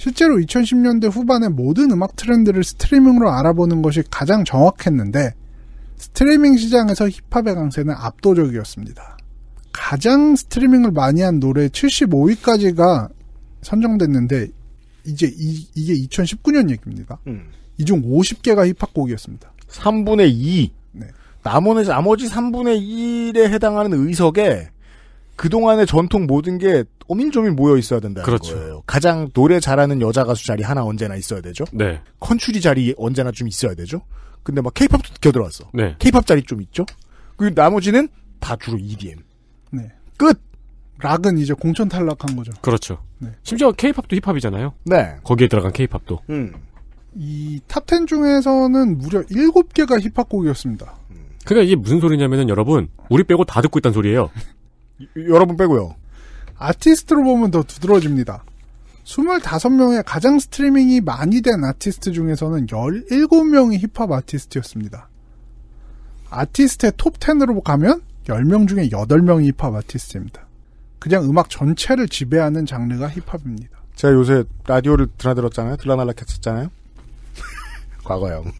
실제로 2010년대 후반에 모든 음악 트렌드를 스트리밍으로 알아보는 것이 가장 정확했는데 스트리밍 시장에서 힙합의 강세는 압도적이었습니다. 가장 스트리밍을 많이 한 노래 75위까지가 선정됐는데 이제 이, 게 2019년 얘기입니다. 음. 이중 50개가 힙합곡이었습니다. 3분의 2. 네. 나머지 3분의 1에 해당하는 의석에 그동안의 전통 모든 게 오밀조밀 모여 있어야 된다는 그렇죠. 거예요. 가장 노래 잘하는 여자 가수 자리 하나 언제나 있어야 되죠. 네. 컨츄리 자리 언제나 좀 있어야 되죠. 근데 막 케이팝도 껴들어왔어. 네. 케이팝 자리 좀 있죠. 그리고 나머지는 다 주로 EDM. 네. 끝! 락은 이제 공천 탈락한 거죠. 그렇죠. 네. 심지어 케이팝도 힙합이잖아요. 네. 거기에 들어간 케이팝도. 음. 이 탑 10 중에서는 무려 7개가 힙합곡이었습니다. 그러니까 이게 무슨 소리냐면은 여러분, 우리 빼고 다 듣고 있다는 소리예요. 여러분 빼고요. 아티스트로 보면 더 두드러집니다. 25명의 가장 스트리밍이 많이 된 아티스트 중에서는 17명이 힙합 아티스트였습니다. 아티스트의 톱10으로 가면 10명 중에 8명이 힙합 아티스트입니다. 그냥 음악 전체를 지배하는 장르가 힙합입니다. 제가 요새 라디오를 드나들었잖아요. 들라날라했었잖아요 *laughs* 과거형.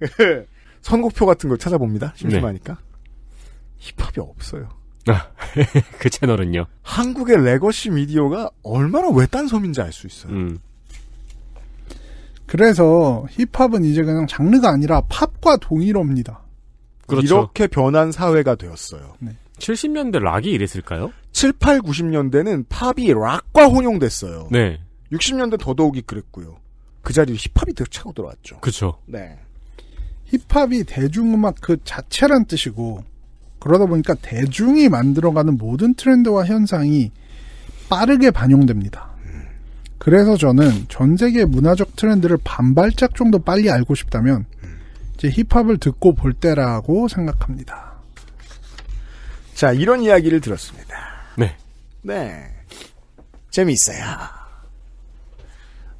*laughs* 선곡표 같은 걸 찾아봅니다. 심심하니까. 네. 힙합이 없어요. 아, *laughs* 그 채널은요? 한국의 레거시 미디어가 얼마나 외딴 섬인지 알 수 있어요. 음. 그래서 힙합은 이제 그냥 장르가 아니라 팝과 동일합니다. 그렇죠. 이렇게 변한 사회가 되었어요. 네. 70년대 락이 이랬을까요? 7, 8, 90년대는 팝이 락과 혼용됐어요. 네. 60년대 더더욱이 그랬고요. 그 자리로 힙합이 더 차고 들어왔죠. 그렇죠. 네. 힙합이 대중음악 그 자체란 뜻이고 그러다 보니까 대중이 만들어가는 모든 트렌드와 현상이 빠르게 반영됩니다. 그래서 저는 전 세계 문화적 트렌드를 반발짝 정도 빨리 알고 싶다면 이제 힙합을 듣고 볼 때라고 생각합니다. 자, 이런 이야기를 들었습니다. 네. 네. 재미있어요.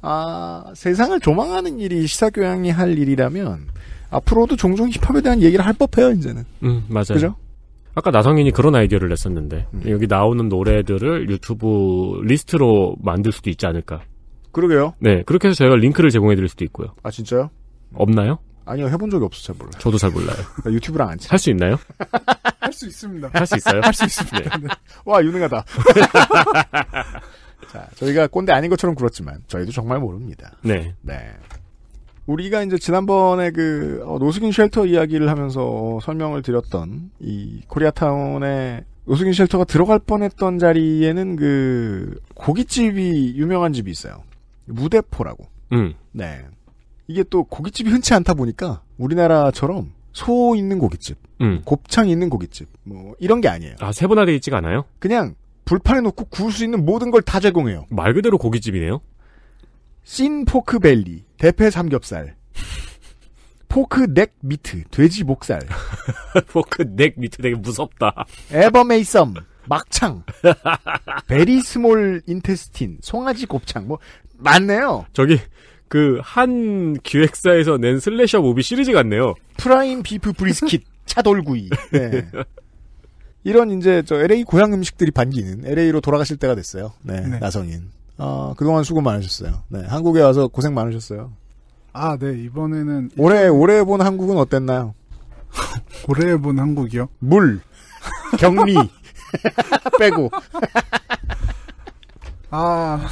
아, 세상을 조망하는 일이 시사교양이 할 일이라면 앞으로도 종종 힙합에 대한 얘기를 할 법해요, 이제는. 음, 맞아요. 그죠? 아까 나성인이 그런 아이디어를 냈었는데 음. 여기 나오는 노래들을 유튜브 리스트로 만들 수도 있지 않을까. 그러게요. 네, 그렇게 해서 저희가 링크를 제공해드릴 수도 있고요. 아 진짜요? 없나요? 아니요, 해본 적이 없어서 잘 몰라요. 저도 잘 몰라요. *laughs* 그러니까 유튜브랑 안 친. 할수 있나요? *laughs* 할 수 있습니다. 할 수 있어요? 할 수 있습니다. 네. 네. 와 유능하다. *laughs* 자, 저희가 꼰대 아닌 것처럼 그렇지만 저희도 정말 모릅니다. 네. 네. 우리가 이제 지난번에 그 어, 노숙인 쉘터 이야기를 하면서 설명을 드렸던 이 코리아타운의 노숙인 쉘터가 들어갈 뻔했던 자리에는 그 고깃집이 유명한 집이 있어요. 무대포라고. 음. 네. 이게 또 고깃집이 흔치 않다 보니까 우리나라처럼 소 있는 고깃집, 음. 곱창 있는 고깃집, 뭐 이런 게 아니에요. 아 세분화돼 있지가 않아요? 그냥 불판에 놓고 구울 수 있는 모든 걸 다 제공해요. 말 그대로 고깃집이네요. 씬 포크밸리, 대패 삼겹살, *laughs* 포크넥 미트, 돼지 목살. *laughs* 포크넥 미트 되게 무섭다. 에버메이썸, 막창, *laughs* 베리 스몰 인테스틴, 송아지 곱창, 뭐, 많네요. 저기, 그, 한 기획사에서 낸 슬래셔 무비 시리즈 같네요. 프라임 비프 브리스킷, 차돌구이. 네. 이런 이제 저 LA 고향 음식들이 반기는 LA로 돌아가실 때가 됐어요. 네, 네. 나성인. 어, 그동안 수고 많으셨어요. 네, 한국에 와서 고생 많으셨어요. 아, 네, 이번에는. 올해, 올해 본 한국은 어땠나요? *laughs* 올해 본 한국이요? 물, 격리, *laughs* 빼고. 아,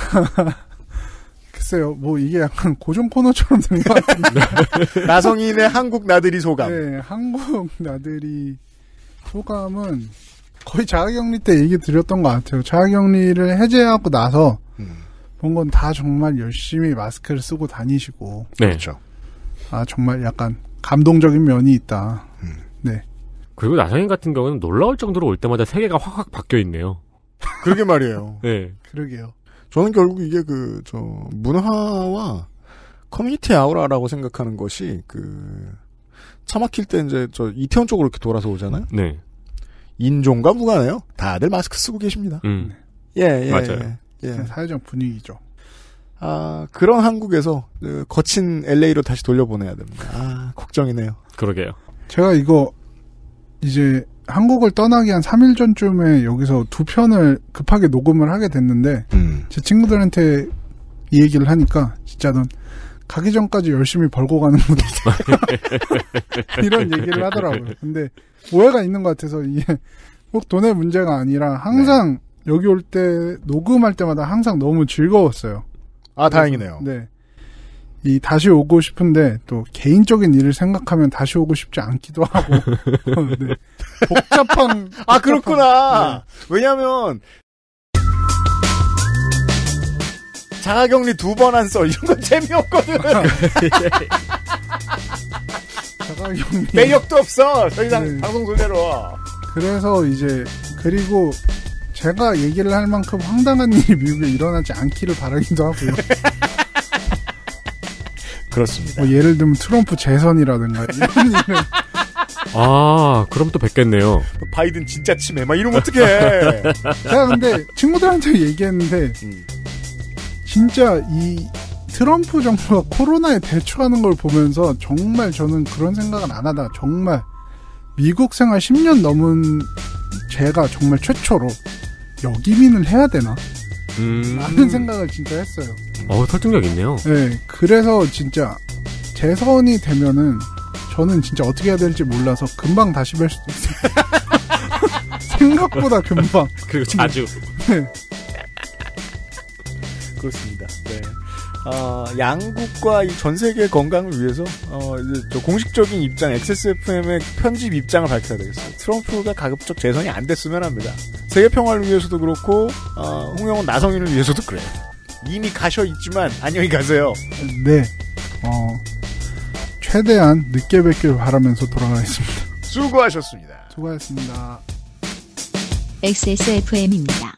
*laughs* 글쎄요, 뭐 이게 약간 고정 코너처럼 되는 것 같은데. 나성인의 한국 나들이 소감. 네, 한국 나들이 소감은 거의 자가격리 때 얘기 드렸던 것 같아요. 자가격리를 해제하고 나서 그런 건 다 정말 열심히 마스크를 쓰고 다니시고 네. 그렇죠. 아 정말 약간 감동적인 면이 있다. 음. 네. 그리고 나성인 같은 경우는 놀라울 정도로 올 때마다 세계가 확확 바뀌어 있네요. 그러게 말이에요. *laughs* 네. 그러게요. 저는 결국 이게 그 저 문화와 커뮤니티 아우라라고 생각하는 것이 그차 막힐 때 이제 저 이태원 쪽으로 이렇게 돌아서 오잖아요. 네. 인종과 무관해요. 다들 마스크 쓰고 계십니다. 음. 네. 예, 예. 맞아요. 예. 예, 네, 사회적 분위기죠. 아, 그런 한국에서 그 거친 LA로 다시 돌려보내야 됩니다. 아, 걱정이네요. 그러게요. 제가 이거 이제 한국을 떠나기 한 3일 전쯤에 여기서 두 편을 급하게 녹음을 하게 됐는데 음. 제 친구들한테 이 얘기를 하니까 진짜 넌 가기 전까지 열심히 벌고 가는 분이다. *laughs* 이런 얘기를 하더라고요. 근데 오해가 있는 것 같아서 이게 꼭 돈의 문제가 아니라 항상 네. 여기 올 때 녹음할 때마다 항상 너무 즐거웠어요. 아 다행이네요. 네. 이 다시 오고 싶은데 또 개인적인 일을 생각하면 다시 오고 싶지 않기도 하고 *laughs* 네. 복잡한 아 복잡한, 그렇구나 네. 왜냐하면 자가격리 두 번 안 써 이런 건 재미없거든 자가격리 *laughs* 매력도 없어 더 이상 네. 방송 그대로 그래서 이제 그리고 제가 얘기를 할 만큼 황당한 일이 미국에 일어나지 않기를 바라기도 하고요. *laughs* 그렇습니다. 뭐 예를 들면 트럼프 재선이라든가 이런 일을 아, 그럼 또 뵙겠네요. 뭐 바이든 진짜 치매, 막 이러면 어떡해. *laughs* 제가 근데 친구들한테 얘기했는데, 음. 진짜 이 트럼프 정부가 코로나에 대처하는 걸 보면서 정말 저는 그런 생각은 안 하다가 정말 미국 생활 10년 넘은 제가 정말 최초로 역이민을 해야 되나? 음... 라는 생각을 진짜 했어요. 어, 설득력 있네요. 네, 그래서 진짜 재선이 되면은 저는 진짜 어떻게 해야 될지 몰라서 금방 다시 뵐 수도 있어요. *laughs* 생각보다 금방. 그리고 자주. 네. 그렇습니다. 네. 어, 양국과 이 전 세계 건강을 위해서 어, 공식적인 입장 XSFM의 편집 입장을 밝혀야 되겠어요. 트럼프가 가급적 재선이 안 됐으면 합니다. 세계 평화를 위해서도 그렇고 어, 홍영은 나성인을 위해서도 그래요. 이미 가셔 있지만 안녕히 가세요. 네. 어, 최대한 늦게 뵙길 바라면서 돌아가겠습니다. 수고하셨습니다. 수고하셨습니다. XSFM입니다.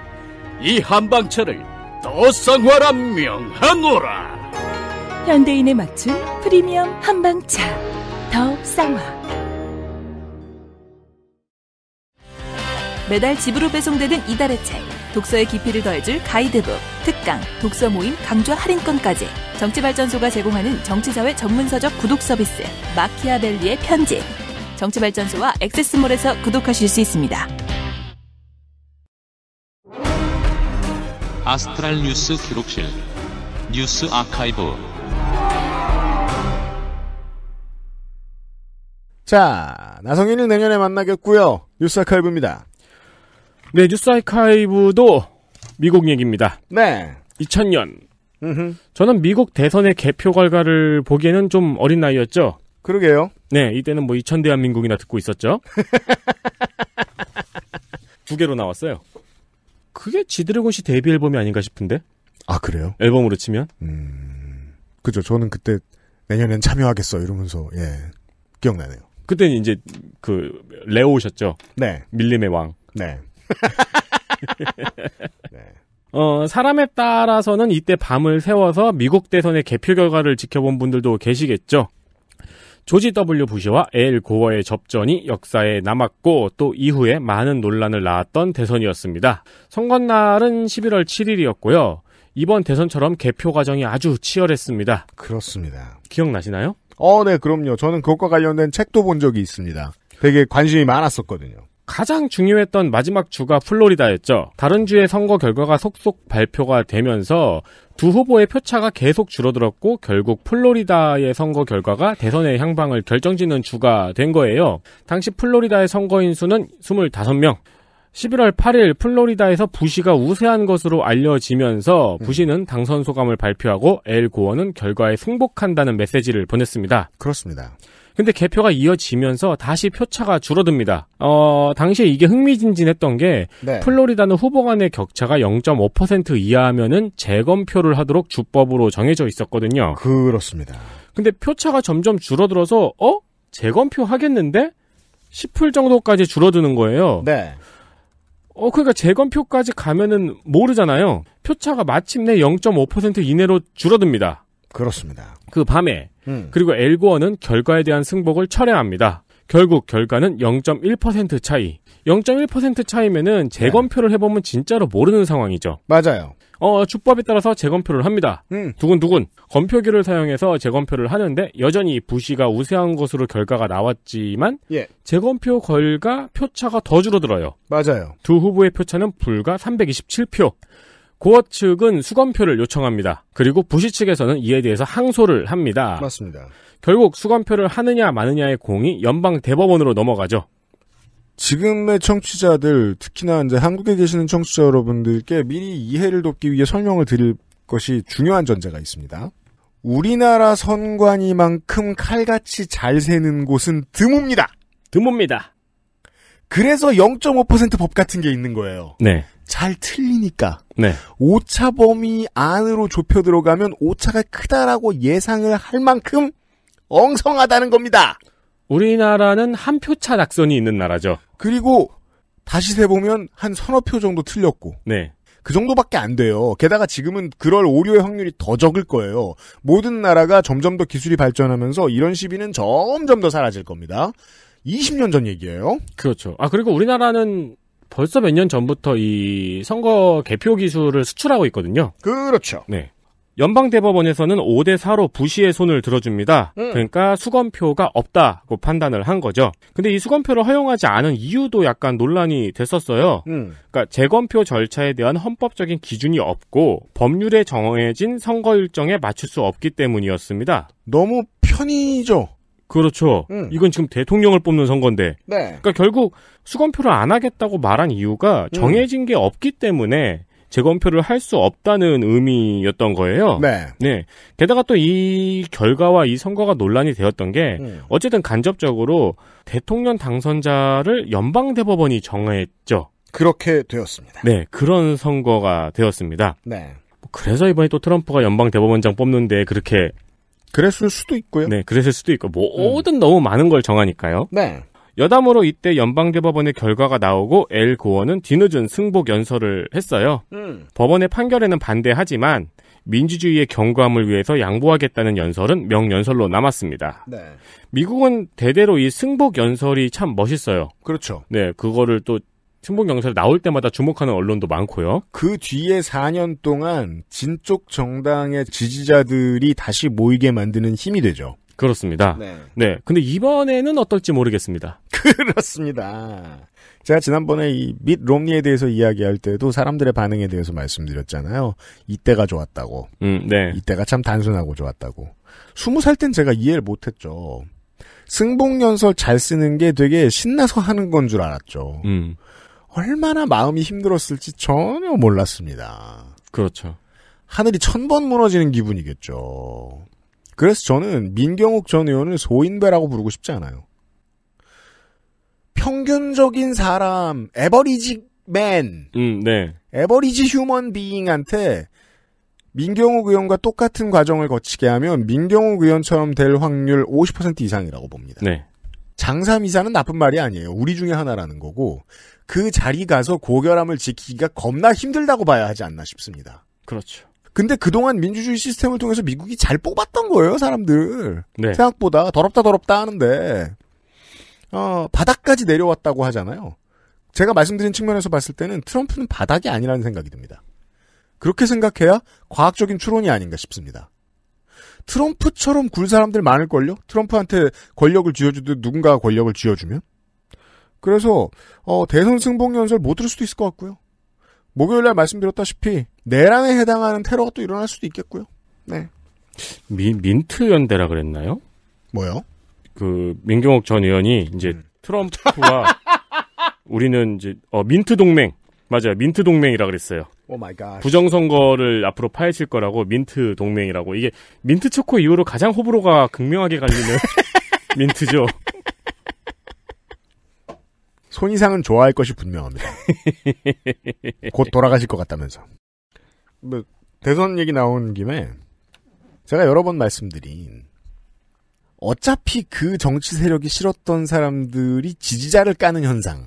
이 한방차를 더 쌍화라 명하노라. 현대인에 맞춘 프리미엄 한방차 더 쌍화. 매달 집으로 배송되는 이달의 책, 독서의 깊이를 더해줄 가이드북, 특강, 독서 모임 강좌 할인권까지 정치발전소가 제공하는 정치사회 전문서적 구독 서비스 마키아벨리의 편지 정치발전소와 액세스몰에서 구독하실 수 있습니다. 아스트랄 뉴스 기록실 뉴스 아카이브 자 나성인을 내년에 만나겠고요 뉴스 아카이브입니다 네 뉴스 아카이브도 미국 얘기입니다 네 2000년 음흠. 저는 미국 대선의 개표 결과를 보기에는 좀 어린 나이였죠 그러게요 네 이때는 뭐 2000 대한민국이나 듣고 있었죠 *laughs* 두 개로 나왔어요 그게 지드래곤씨 데뷔 앨범이 아닌가 싶은데. 아 그래요? 앨범으로 치면. 음. 그죠. 저는 그때 내년엔 참여하겠어 이러면서 예 기억나네요. 그때는 이제 그 레오셨죠. 네. 밀림의 왕. 네. *laughs* 네. 어, 사람에 따라서는 이때 밤을 세워서 미국 대선의 개표 결과를 지켜본 분들도 계시겠죠. 조지 W 부시와 엘 고어의 접전이 역사에 남았고 또 이후에 많은 논란을 낳았던 대선이었습니다. 선거날은 11월 7일이었고요. 이번 대선처럼 개표 과정이 아주 치열했습니다. 그렇습니다. 기억나시나요? 어, 네, 그럼요. 저는 그것과 관련된 책도 본 적이 있습니다. 되게 관심이 많았었거든요. 가장 중요했던 마지막 주가 플로리다였죠. 다른 주의 선거 결과가 속속 발표가 되면서 두 후보의 표차가 계속 줄어들었고 결국 플로리다의 선거 결과가 대선의 향방을 결정짓는 주가 된 거예요. 당시 플로리다의 선거인 수는 25명. 11월 8일 플로리다에서 부시가 우세한 것으로 알려지면서 음. 부시는 당선 소감을 발표하고 엘 고원은 결과에 승복한다는 메시지를 보냈습니다. 그렇습니다. 근데 개표가 이어지면서 다시 표차가 줄어듭니다. 어, 당시에 이게 흥미진진했던 게 네. 플로리다는 후보 간의 격차가 0.5%이하면은 재검표를 하도록 주법으로 정해져 있었거든요. 그렇습니다. 근데 표차가 점점 줄어들어서 어? 재검표 하겠는데? 싶을 정도까지 줄어드는 거예요. 네. 어, 그러니까 재검표까지 가면은 모르잖아요. 표차가 마침내 0.5% 이내로 줄어듭니다. 그렇습니다. 그 밤에 음. 그리고 엘고어는 결과에 대한 승복을 철회합니다. 결국 결과는 0.1% 차이. 0.1% 차이면은 네. 재검표를 해보면 진짜로 모르는 상황이죠. 맞아요. 어, 주법에 따라서 재검표를 합니다. 음. 두근두근 검표기를 사용해서 재검표를 하는데 여전히 부시가 우세한 것으로 결과가 나왔지만 예. 재검표 결과 표차가 더 줄어들어요. 맞아요. 두 후보의 표차는 불과 327표. 고어 측은 수검표를 요청합니다. 그리고 부시 측에서는 이에 대해서 항소를 합니다. 맞습니다. 결국 수검표를 하느냐 마느냐의 공이 연방 대법원으로 넘어가죠. 지금의 청취자들, 특히나 이제 한국에 계시는 청취자 여러분들께 미리 이해를 돕기 위해 설명을 드릴 것이 중요한 전제가 있습니다. 우리나라 선관위만큼 칼같이 잘 세는 곳은 드뭅니다. 드뭅니다. 그래서 0.5%법 같은 게 있는 거예요. 네. 잘 틀리니까 네. 오차 범위 안으로 좁혀 들어가면 오차가 크다라고 예상을 할 만큼 엉성하다는 겁니다. 우리나라는 한 표차 낙선이 있는 나라죠. 그리고 다시 세보면 한 서너 표 정도 틀렸고. 네. 그 정도밖에 안 돼요. 게다가 지금은 그럴 오류의 확률이 더 적을 거예요. 모든 나라가 점점 더 기술이 발전하면서 이런 시비는 점점 더 사라질 겁니다. 20년 전 얘기예요. 그렇죠. 아 그리고 우리나라는 벌써 몇 년 전부터 이 선거 개표 기술을 수출하고 있거든요. 그렇죠. 네. 연방대법원에서는 5대4로 부시의 손을 들어줍니다. 음. 그러니까 수건표가 없다고 판단을 한 거죠. 근데 이 수건표를 허용하지 않은 이유도 약간 논란이 됐었어요. 음. 그러니까 재건표 절차에 대한 헌법적인 기준이 없고 법률에 정해진 선거 일정에 맞출 수 없기 때문이었습니다. 너무 편의죠. 그렇죠. 음. 이건 지금 대통령을 뽑는 선거인데. 네. 그러니까 결국 수건표를안 하겠다고 말한 이유가 음. 정해진 게 없기 때문에 재검표를 할 수 없다는 의미였던 거예요. 네. 네. 게다가 또 이 결과와 이 선거가 논란이 되었던 게 음. 어쨌든 간접적으로 대통령 당선자를 연방 대법원이 정했죠. 그렇게 되었습니다. 네, 그런 선거가 되었습니다. 네. 그래서 이번에 또 트럼프가 연방 대법원장 뽑는데 그렇게 그랬을 수도 있고요. 네, 그랬을 수도 있고 모든 음. 너무 많은 걸 정하니까요. 네. 여담으로 이때 연방대법원의 결과가 나오고 엘 고원은 뒤늦은 승복 연설을 했어요. 음. 법원의 판결에는 반대하지만 민주주의의 경함을 위해서 양보하겠다는 연설은 명연설로 남았습니다. 네. 미국은 대대로 이 승복 연설이 참 멋있어요. 그렇죠. 네, 그거를 또 친본 경찰 나올 때마다 주목하는 언론도 많고요. 그 뒤에 4년 동안 진쪽 정당의 지지자들이 다시 모이게 만드는 힘이 되죠. 그렇습니다. 네. 네. 근데 이번에는 어떨지 모르겠습니다. *laughs* 그렇습니다. 제가 지난번에 이밋 롬니에 대해서 이야기할 때도 사람들의 반응에 대해서 말씀드렸잖아요. 이때가 좋았다고. 음, 네. 이때가 참 단순하고 좋았다고. 스무 살 땐 제가 이해를 못했죠. 승복연설 잘 쓰는 게 되게 신나서 하는 건 줄 알았죠. 음. 얼마나 마음이 힘들었을지 전혀 몰랐습니다. 그렇죠. 하늘이 천 번 무너지는 기분이겠죠. 그래서 저는 민경욱 전 의원을 소인배라고 부르고 싶지 않아요. 평균적인 사람, 에버리지 맨, 음, 네. 에버리지 휴먼 비잉한테 민경욱 의원과 똑같은 과정을 거치게 하면 민경욱 의원처럼 될 확률 50% 이상이라고 봅니다. 네. 장삼이사는 나쁜 말이 아니에요. 우리 중에 하나라는 거고 그 자리 가서 고결함을 지키기가 겁나 힘들다고 봐야 하지 않나 싶습니다. 그렇죠. 근데 그동안 민주주의 시스템을 통해서 미국이 잘 뽑았던 거예요, 사람들. 네. 생각보다 더럽다 더럽다 하는데 어, 바닥까지 내려왔다고 하잖아요. 제가 말씀드린 측면에서 봤을 때는 트럼프는 바닥이 아니라는 생각이 듭니다. 그렇게 생각해야 과학적인 추론이 아닌가 싶습니다. 트럼프처럼 굴 사람들 많을걸요? 트럼프한테 권력을 쥐어주듯 누군가가 권력을 쥐어주면? 그래서 어, 대선 승복 연설 못 들을 수도 있을 것 같고요. 목요일 날 말씀드렸다시피 내란에 해당하는 테러가 또 일어날 수도 있겠고요. 네. 미, 민트 연대라 그랬나요? 뭐요? 그 민경욱 전 의원이 이제 음. 트럼프와 *laughs* 우리는 이제 어, 민트 동맹 맞아요 민트 동맹이라 그랬어요. 오 마이 갓. 부정 선거를 앞으로 파헤칠 거라고 민트 동맹이라고 이게 민트 초코 이후로 가장 호불호가 극명하게 갈리는 *laughs* 민트죠. 손이상은 좋아할 것이 분명합니다. *laughs* 곧 돌아가실 것 같다면서. 뭐, 대선 얘기 나온 김에 제가 여러 번 말씀드린 어차피 그 정치 세력이 싫었던 사람들이 지지자를 까는 현상에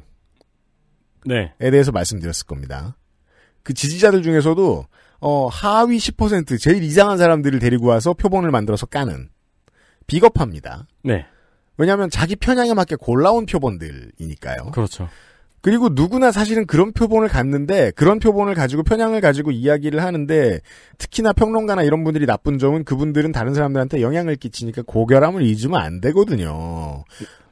네. 대해서 말씀드렸을 겁니다. 그 지지자들 중에서도 어, 하위 10% 제일 이상한 사람들을 데리고 와서 표본을 만들어서 까는 비겁합니다. 네. 왜냐하면 자기 편향에 맞게 골라온 표본들이니까요. 그렇죠. 그리고 누구나 사실은 그런 표본을 갖는데 그런 표본을 가지고 편향을 가지고 이야기를 하는데 특히나 평론가나 이런 분들이 나쁜 점은 그분들은 다른 사람들한테 영향을 끼치니까 고결함을 잊으면 안 되거든요.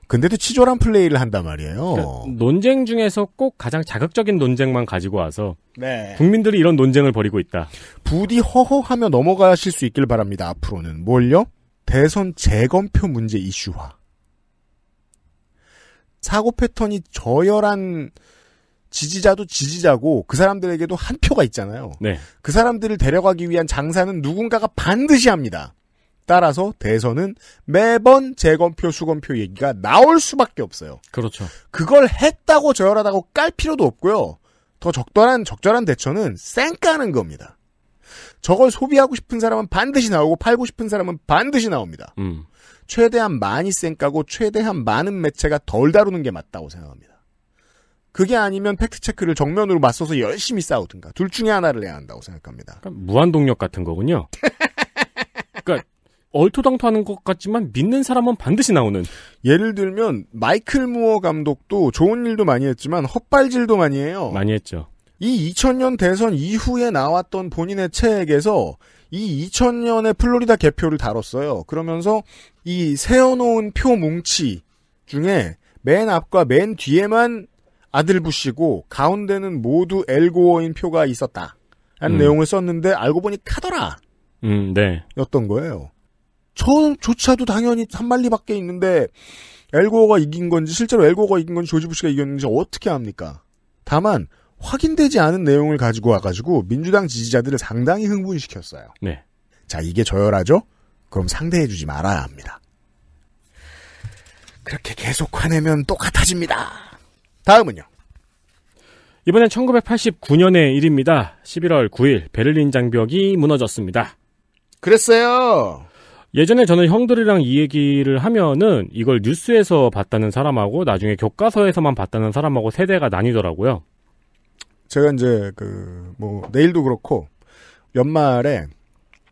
근데도 치졸한 플레이를 한단 말이에요. 그러니까 논쟁 중에서 꼭 가장 자극적인 논쟁만 가지고 와서 네. 국민들이 이런 논쟁을 벌이고 있다. 부디 허허하며 넘어가실 수 있길 바랍니다. 앞으로는 뭘요? 대선 재검표 문제 이슈화. 사고 패턴이 저열한 지지자도 지지자고 그 사람들에게도 한 표가 있잖아요. 네. 그 사람들을 데려가기 위한 장사는 누군가가 반드시 합니다. 따라서 대선은 매번 재검표 수검표 얘기가 나올 수밖에 없어요. 그렇죠. 그걸 했다고 저열하다고 깔 필요도 없고요. 더 적절한 적절한 대처는 쌩까는 겁니다. 저걸 소비하고 싶은 사람은 반드시 나오고 팔고 싶은 사람은 반드시 나옵니다. 음. 최대한 많이 쌩까고 최대한 많은 매체가 덜 다루는 게 맞다고 생각합니다. 그게 아니면 팩트체크를 정면으로 맞서서 열심히 싸우든가 둘 중에 하나를 해야 한다고 생각합니다. 그러니까 무한동력 같은 거군요. 그러니까 얼토당토하는 것 같지만 믿는 사람은 반드시 나오는. 예를 들면 마이클 무어 감독도 좋은 일도 많이 했지만 헛발질도 많이 해요. 많이 했죠. 이 2000년 대선 이후에 나왔던 본인의 책에서 이2 0 0 0년의 플로리다 개표를 다뤘어요. 그러면서 이세어놓은표 뭉치 중에 맨 앞과 맨 뒤에만 아들 부시고 가운데는 모두 엘고어인 표가 있었다. 라는 음. 내용을 썼는데 알고 보니 카더라. 음, 네. 였던 거예요. 처음조차도 당연히 산말리 밖에 있는데 엘고어가 이긴 건지 실제로 엘고어가 이긴 건지 조지 부시가 이겼는지 어떻게 합니까? 다만 확인되지 않은 내용을 가지고 와가지고 민주당 지지자들을 상당히 흥분시켰어요. 네. 자, 이게 저열하죠? 그럼 상대해주지 말아야 합니다. 그렇게 계속 화내면 똑같아집니다. 다음은요. 이번엔 1989년의 일입니다. 11월 9일 베를린 장벽이 무너졌습니다. 그랬어요. 예전에 저는 형들이랑 이 얘기를 하면은 이걸 뉴스에서 봤다는 사람하고 나중에 교과서에서만 봤다는 사람하고 세대가 나뉘더라고요. 제가 이제 그 뭐 내일도 그렇고 연말에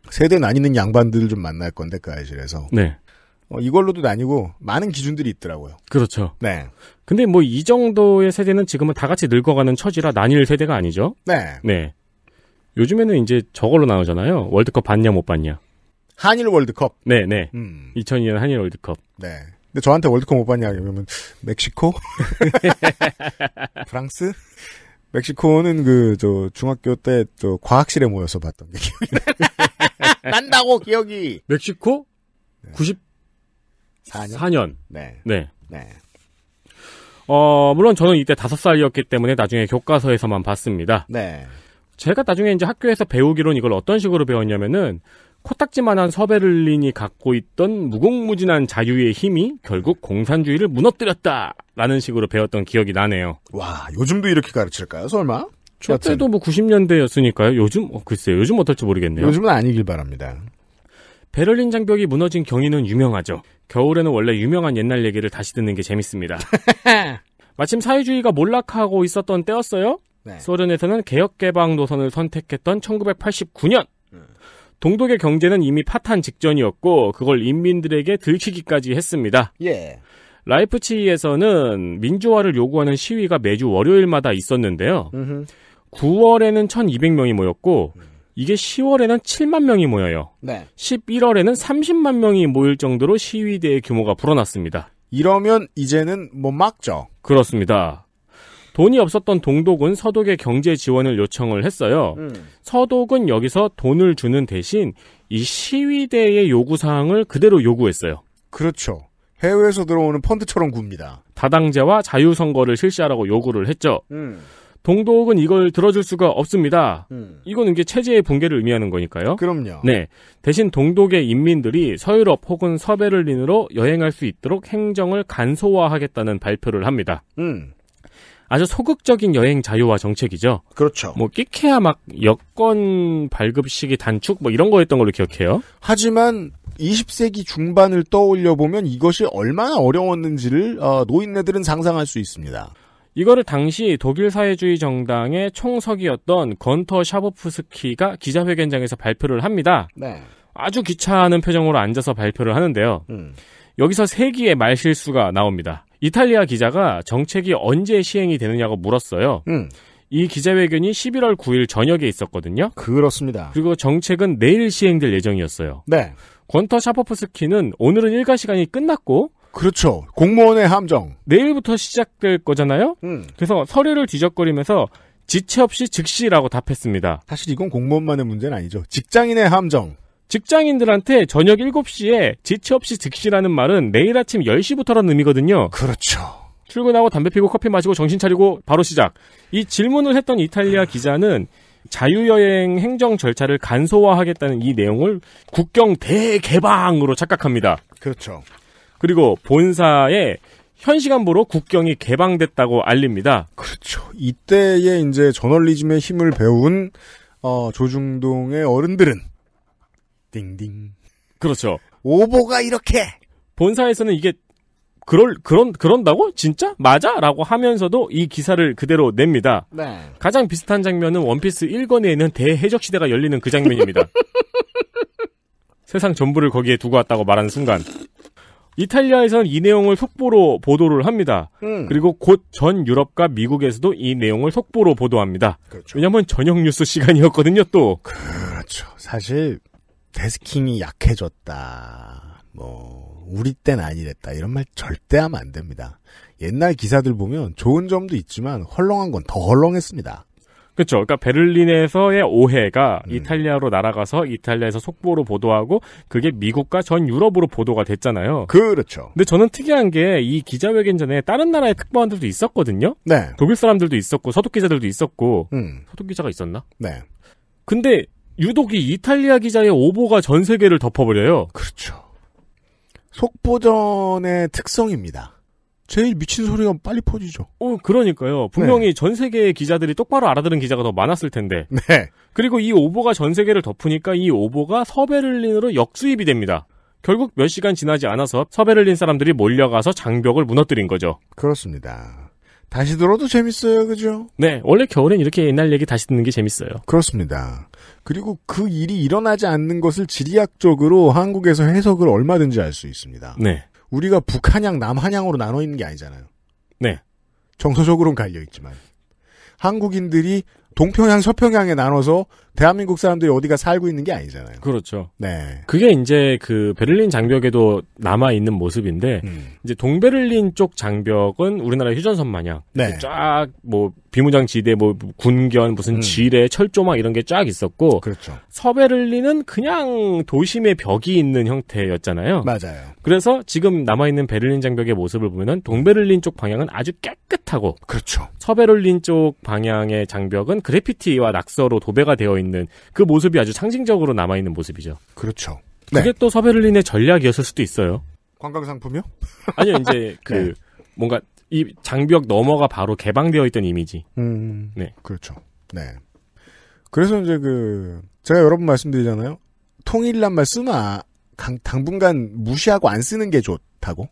세대 나뉘는 양반들을 좀 만날 건데 그 아이실에서 네. 어, 이걸로도 나뉘고 많은 기준들이 있더라고요. 그렇죠. 네. 근데 뭐 이 정도의 세대는 지금은 다 같이 늙어가는 처지라 나뉠 세대가 아니죠. 네. 네. 요즘에는 이제 저걸로 나오잖아요. 월드컵 봤냐 못 봤냐. 한일 월드컵. 네, 네. 음. 2002년 한일 월드컵. 네. 근데 저한테 월드컵 못 봤냐 그러면 멕시코, *laughs* 프랑스, 멕시코는 그 저 중학교 때저 과학실에 모여서 봤던 게 기억이 *laughs* 난다고 기억이. 멕시코 94년. 4년. 네. 네. 네. 어, 물론 저는 이때 5살이었기 때문에 나중에 교과서에서만 봤습니다. 네. 제가 나중에 이제 학교에서 배우기론 이걸 어떤 식으로 배웠냐면은 코딱지만한 서베를린이 갖고 있던 무궁무진한 자유의 힘이 결국 공산주의를 무너뜨렸다! 라는 식으로 배웠던 기억이 나네요. 와, 요즘도 이렇게 가르칠까요, 설마? 저때도 뭐 90년대였으니까요. 요즘, 어, 글쎄요. 요즘 어떨지 모르겠네요. 요즘은 아니길 바랍니다. 베를린 장벽이 무너진 경위는 유명하죠. 겨울에는 원래 유명한 옛날 얘기를 다시 듣는 게 재밌습니다. *laughs* 마침 사회주의가 몰락하고 있었던 때였어요. 네. 소련에서는 개혁개방 노선을 선택했던 1989년 동독의 경제는 이미 파탄 직전이었고 그걸 인민들에게 들키기까지 했습니다. 예. 라이프치히에서는 민주화를 요구하는 시위가 매주 월요일마다 있었는데요. 음흠. 9월에는 1,200명이 모였고 이게 10월에는 7만 명이 모여요. 네. 11월에는 30만 명이 모일 정도로 시위대의 규모가 불어났습니다. 이러면 이제는 못 막죠. 그렇습니다. 돈이 없었던 동독은 서독의 경제 지원을 요청을 했어요. 음. 서독은 여기서 돈을 주는 대신 이 시위대의 요구 사항을 그대로 요구했어요. 그렇죠. 해외에서 들어오는 펀드처럼 굽니다. 다당제와 자유선거를 실시하라고 요구를 했죠. 음. 동독은 이걸 들어줄 수가 없습니다. 음. 이거는 이게 체제의 붕괴를 의미하는 거니까요. 그럼요. 네. 대신 동독의 인민들이 서유럽 혹은 서베를린으로 여행할 수 있도록 행정을 간소화하겠다는 발표를 합니다. 음. 아주 소극적인 여행 자유화 정책이죠. 그렇죠. 뭐끽해야막 여권 발급식이 단축 뭐 이런 거였던 걸로 기억해요. 하지만 20세기 중반을 떠올려 보면 이것이 얼마나 어려웠는지를 어, 노인네들은 상상할 수 있습니다. 이거를 당시 독일 사회주의 정당의 총석이었던 건터 샤보프스키가 기자회견장에서 발표를 합니다. 네. 아주 귀찮은 표정으로 앉아서 발표를 하는데요. 음. 여기서 세기의 말실수가 나옵니다. 이탈리아 기자가 정책이 언제 시행이 되느냐고 물었어요. 음. 이 기자회견이 11월 9일 저녁에 있었거든요. 그렇습니다. 그리고 정책은 내일 시행될 예정이었어요. 네. 권터 샤퍼프스키는 오늘은 일과 시간이 끝났고 그렇죠. 공무원의 함정. 내일부터 시작될 거잖아요. 음. 그래서 서류를 뒤적거리면서 지체 없이 즉시라고 답했습니다. 사실 이건 공무원만의 문제는 아니죠. 직장인의 함정. 직장인들한테 저녁 7시에 지체 없이 즉시라는 말은 내일 아침 10시부터라는 의미거든요. 그렇죠. 출근하고 담배 피고 커피 마시고 정신 차리고 바로 시작. 이 질문을 했던 이탈리아 기자는 자유여행 행정 절차를 간소화하겠다는 이 내용을 국경 대개방으로 착각합니다. 그렇죠. 그리고 본사에 현 시간부로 국경이 개방됐다고 알립니다. 그렇죠. 이때에 이제 저널리즘의 힘을 배운 어, 조중동의 어른들은 띵띵. 그렇죠. 오보가 이렇게. 본사에서는 이게 그럴 그런 그런다고 진짜 맞아라고 하면서도 이 기사를 그대로 냅니다. 네. 가장 비슷한 장면은 원피스 1권에 있는 대해적 시대가 열리는 그 장면입니다. *laughs* 세상 전부를 거기에 두고 왔다고 말하는 순간 이탈리아에서는 이 내용을 속보로 보도를 합니다. 음. 그리고 곧 전 유럽과 미국에서도 이 내용을 속보로 보도합니다. 그렇죠. 왜냐하면 저녁 뉴스 시간이었거든요. 또. 그렇죠. 사실 데스킹이 약해졌다. 뭐 우리 땐 아니랬다. 이런 말 절대 하면 안 됩니다. 옛날 기사들 보면 좋은 점도 있지만 헐렁한 건 더 헐렁했습니다. 그렇죠. 그러니까 베를린에서의 오해가 음. 이탈리아로 날아가서 이탈리아에서 속보로 보도하고 그게 미국과 전 유럽으로 보도가 됐잖아요. 그렇죠. 근데 저는 특이한 게 이 기자회견 전에 다른 나라의 특보원들도 있었거든요. 네. 독일 사람들도 있었고 서독 기자들도 있었고 음. 서독 기자가 있었나? 네. 근데 유독 이 이탈리아 기자의 오보가 전 세계를 덮어버려요. 그렇죠. 속보전의 특성입니다. 제일 미친 소리가 빨리 퍼지죠. 어, 그러니까요. 분명히 네. 전 세계의 기자들이 똑바로 알아들은 기자가 더 많았을 텐데. 네. 그리고 이 오보가 전 세계를 덮으니까 이 오보가 서베를린으로 역수입이 됩니다. 결국 몇 시간 지나지 않아서 서베를린 사람들이 몰려가서 장벽을 무너뜨린 거죠. 그렇습니다. 다시 들어도 재밌어요, 그죠? 네, 원래 겨울엔 이렇게 옛날 얘기 다시 듣는 게 재밌어요. 그렇습니다. 그리고 그 일이 일어나지 않는 것을 지리학적으로 한국에서 해석을 얼마든지 알 수 있습니다. 네. 우리가 북한향남한향으로 나눠 있는 게 아니잖아요. 네. 정서적으로는 갈려 있지만 한국인들이 동평양, 서평양에 나눠서 대한민국 사람들이 어디가 살고 있는 게 아니잖아요. 그렇죠. 네. 그게 이제 그 베를린 장벽에도 남아 있는 모습인데 음. 이제 동베를린 쪽 장벽은 우리나라 휴전선 마냥 네. 쫙뭐 비무장지대 뭐 군견 무슨 음. 지뢰 철조망 이런 게 쫙 있었고 그렇죠. 서베를린은 그냥 도심의 벽이 있는 형태였잖아요. 맞아요. 그래서 지금 남아 있는 베를린 장벽의 모습을 보면은 동베를린 쪽 방향은 아주 깨끗하고 그렇죠. 서베를린 쪽 방향의 장벽은 그래피티와 낙서로 도배가 되어 있는 그 모습이 아주 상징적으로 남아 있는 모습이죠. 그렇죠. 그게 네. 또 서베를린의 전략이었을 수도 있어요. 관광 상품이요? 아니요, 이제 *laughs* 네. 그 네. 뭔가 이 장벽 너머가 바로 개방되어 있던 이미지. 음, 네, 그렇죠. 네. 그래서 이제 그 제가 여러 분 말씀드리잖아요. 통일란 말쓰나 아, 당, 당분간 무시하고 안 쓰는 게 좋다고.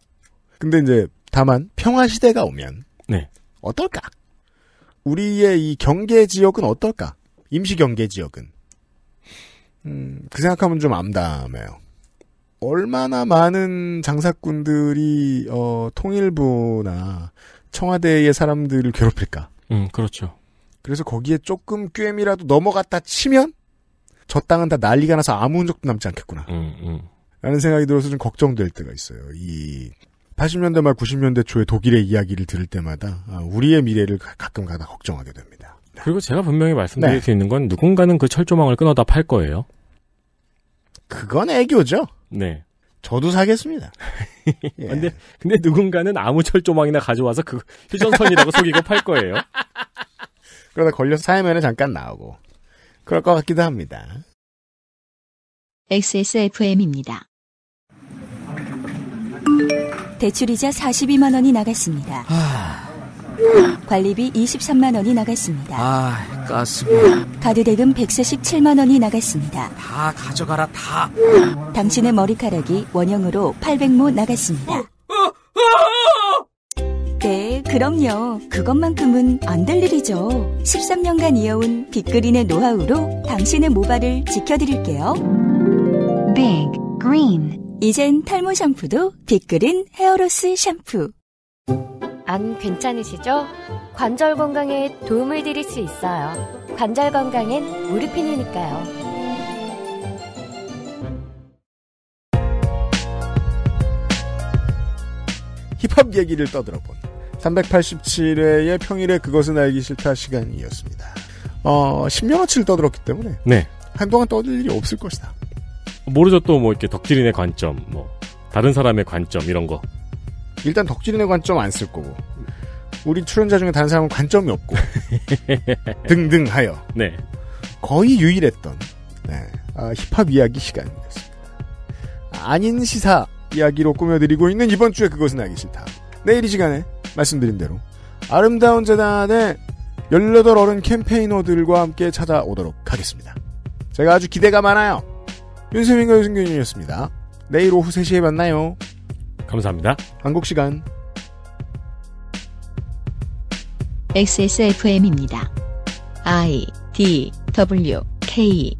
근데 이제 다만 평화 시대가 오면 네. 어떨까? 우리의 이 경계 지역은 어떨까? 임시경계 지역은. 음, 그 생각하면 좀 암담해요. 얼마나 많은 장사꾼들이 어, 통일부나 청와대의 사람들을 괴롭힐까. 음, 그렇죠. 그래서 거기에 조금 꿰미라도 넘어갔다 치면 저 땅은 다 난리가 나서 아무 흔적도 남지 않겠구나. 음, 음. 라는 생각이 들어서 좀 걱정될 때가 있어요. 이 80년대 말 90년대 초에 독일의 이야기를 들을 때마다 아, 우리의 미래를 가끔 가다 걱정하게 됩니다. 있습니다. 그리고 제가 분명히 말씀드릴 네. 수 있는 건 누군가는 그 철조망을 끊어다 팔 거예요. 그건 애교죠. 네. 저도 사겠습니다. 예. *laughs* 근데 근데 누군가는 아무 철조망이나 가져와서 그 휴전선이라고 속이고 팔 거예요. *laughs* 그러다 걸려서 사회면에 잠깐 나오고 그럴 것 같기도 합니다. XSFM입니다. 대출이자 42만 원이 나갔습니다. 하... 관리비 23만 원이 나갔습니다. 아, 가스비. 카드 대금 147만 원이 나갔습니다. 다 가져가라 다. 당신의 머리카락이 원형으로 800모 나갔습니다. 네, 그럼요. 그것만큼은 안 될 일이죠. 13년간 이어온 빅그린의 노하우로 당신의 모발을 지켜드릴게요. 빅 그린 이젠 탈모 샴푸도 빅그린 헤어로스 샴푸. 안 괜찮으시죠? 관절 건강에 도움을 드릴 수 있어요. 관절 건강엔 무릎핀이니까요. 힙합 얘기를 떠들어본 387회의 평일에 그것은 알기 싫다 시간이었습니다. 어, 10년어치를 떠들었기 때문에 네. 한동안 떠들 일이 없을 것이다. 모르죠 또 뭐 이렇게 덕질인의 관점, 뭐 다른 사람의 관점 이런 거. 일단 덕질인의 관점 안 쓸 거고 우리 출연자 중에 다른 사람은 관점이 없고 *laughs* 등등하여 네. 거의 유일했던 네. 아, 힙합 이야기 시간이었습니다. 아닌 시사 이야기로 꾸며드리고 있는 이번 주에 그것은 알기 싫다. 내일 이 시간에 말씀드린 대로 아름다운 재단의 18 어른 캠페인어들과 함께 찾아오도록 하겠습니다. 제가 아주 기대가 많아요. 윤세민과 유승균이었습니다. 내일 오후 3시에 만나요. 감사합니다. 한국 시간 XSFM입니다. I D W K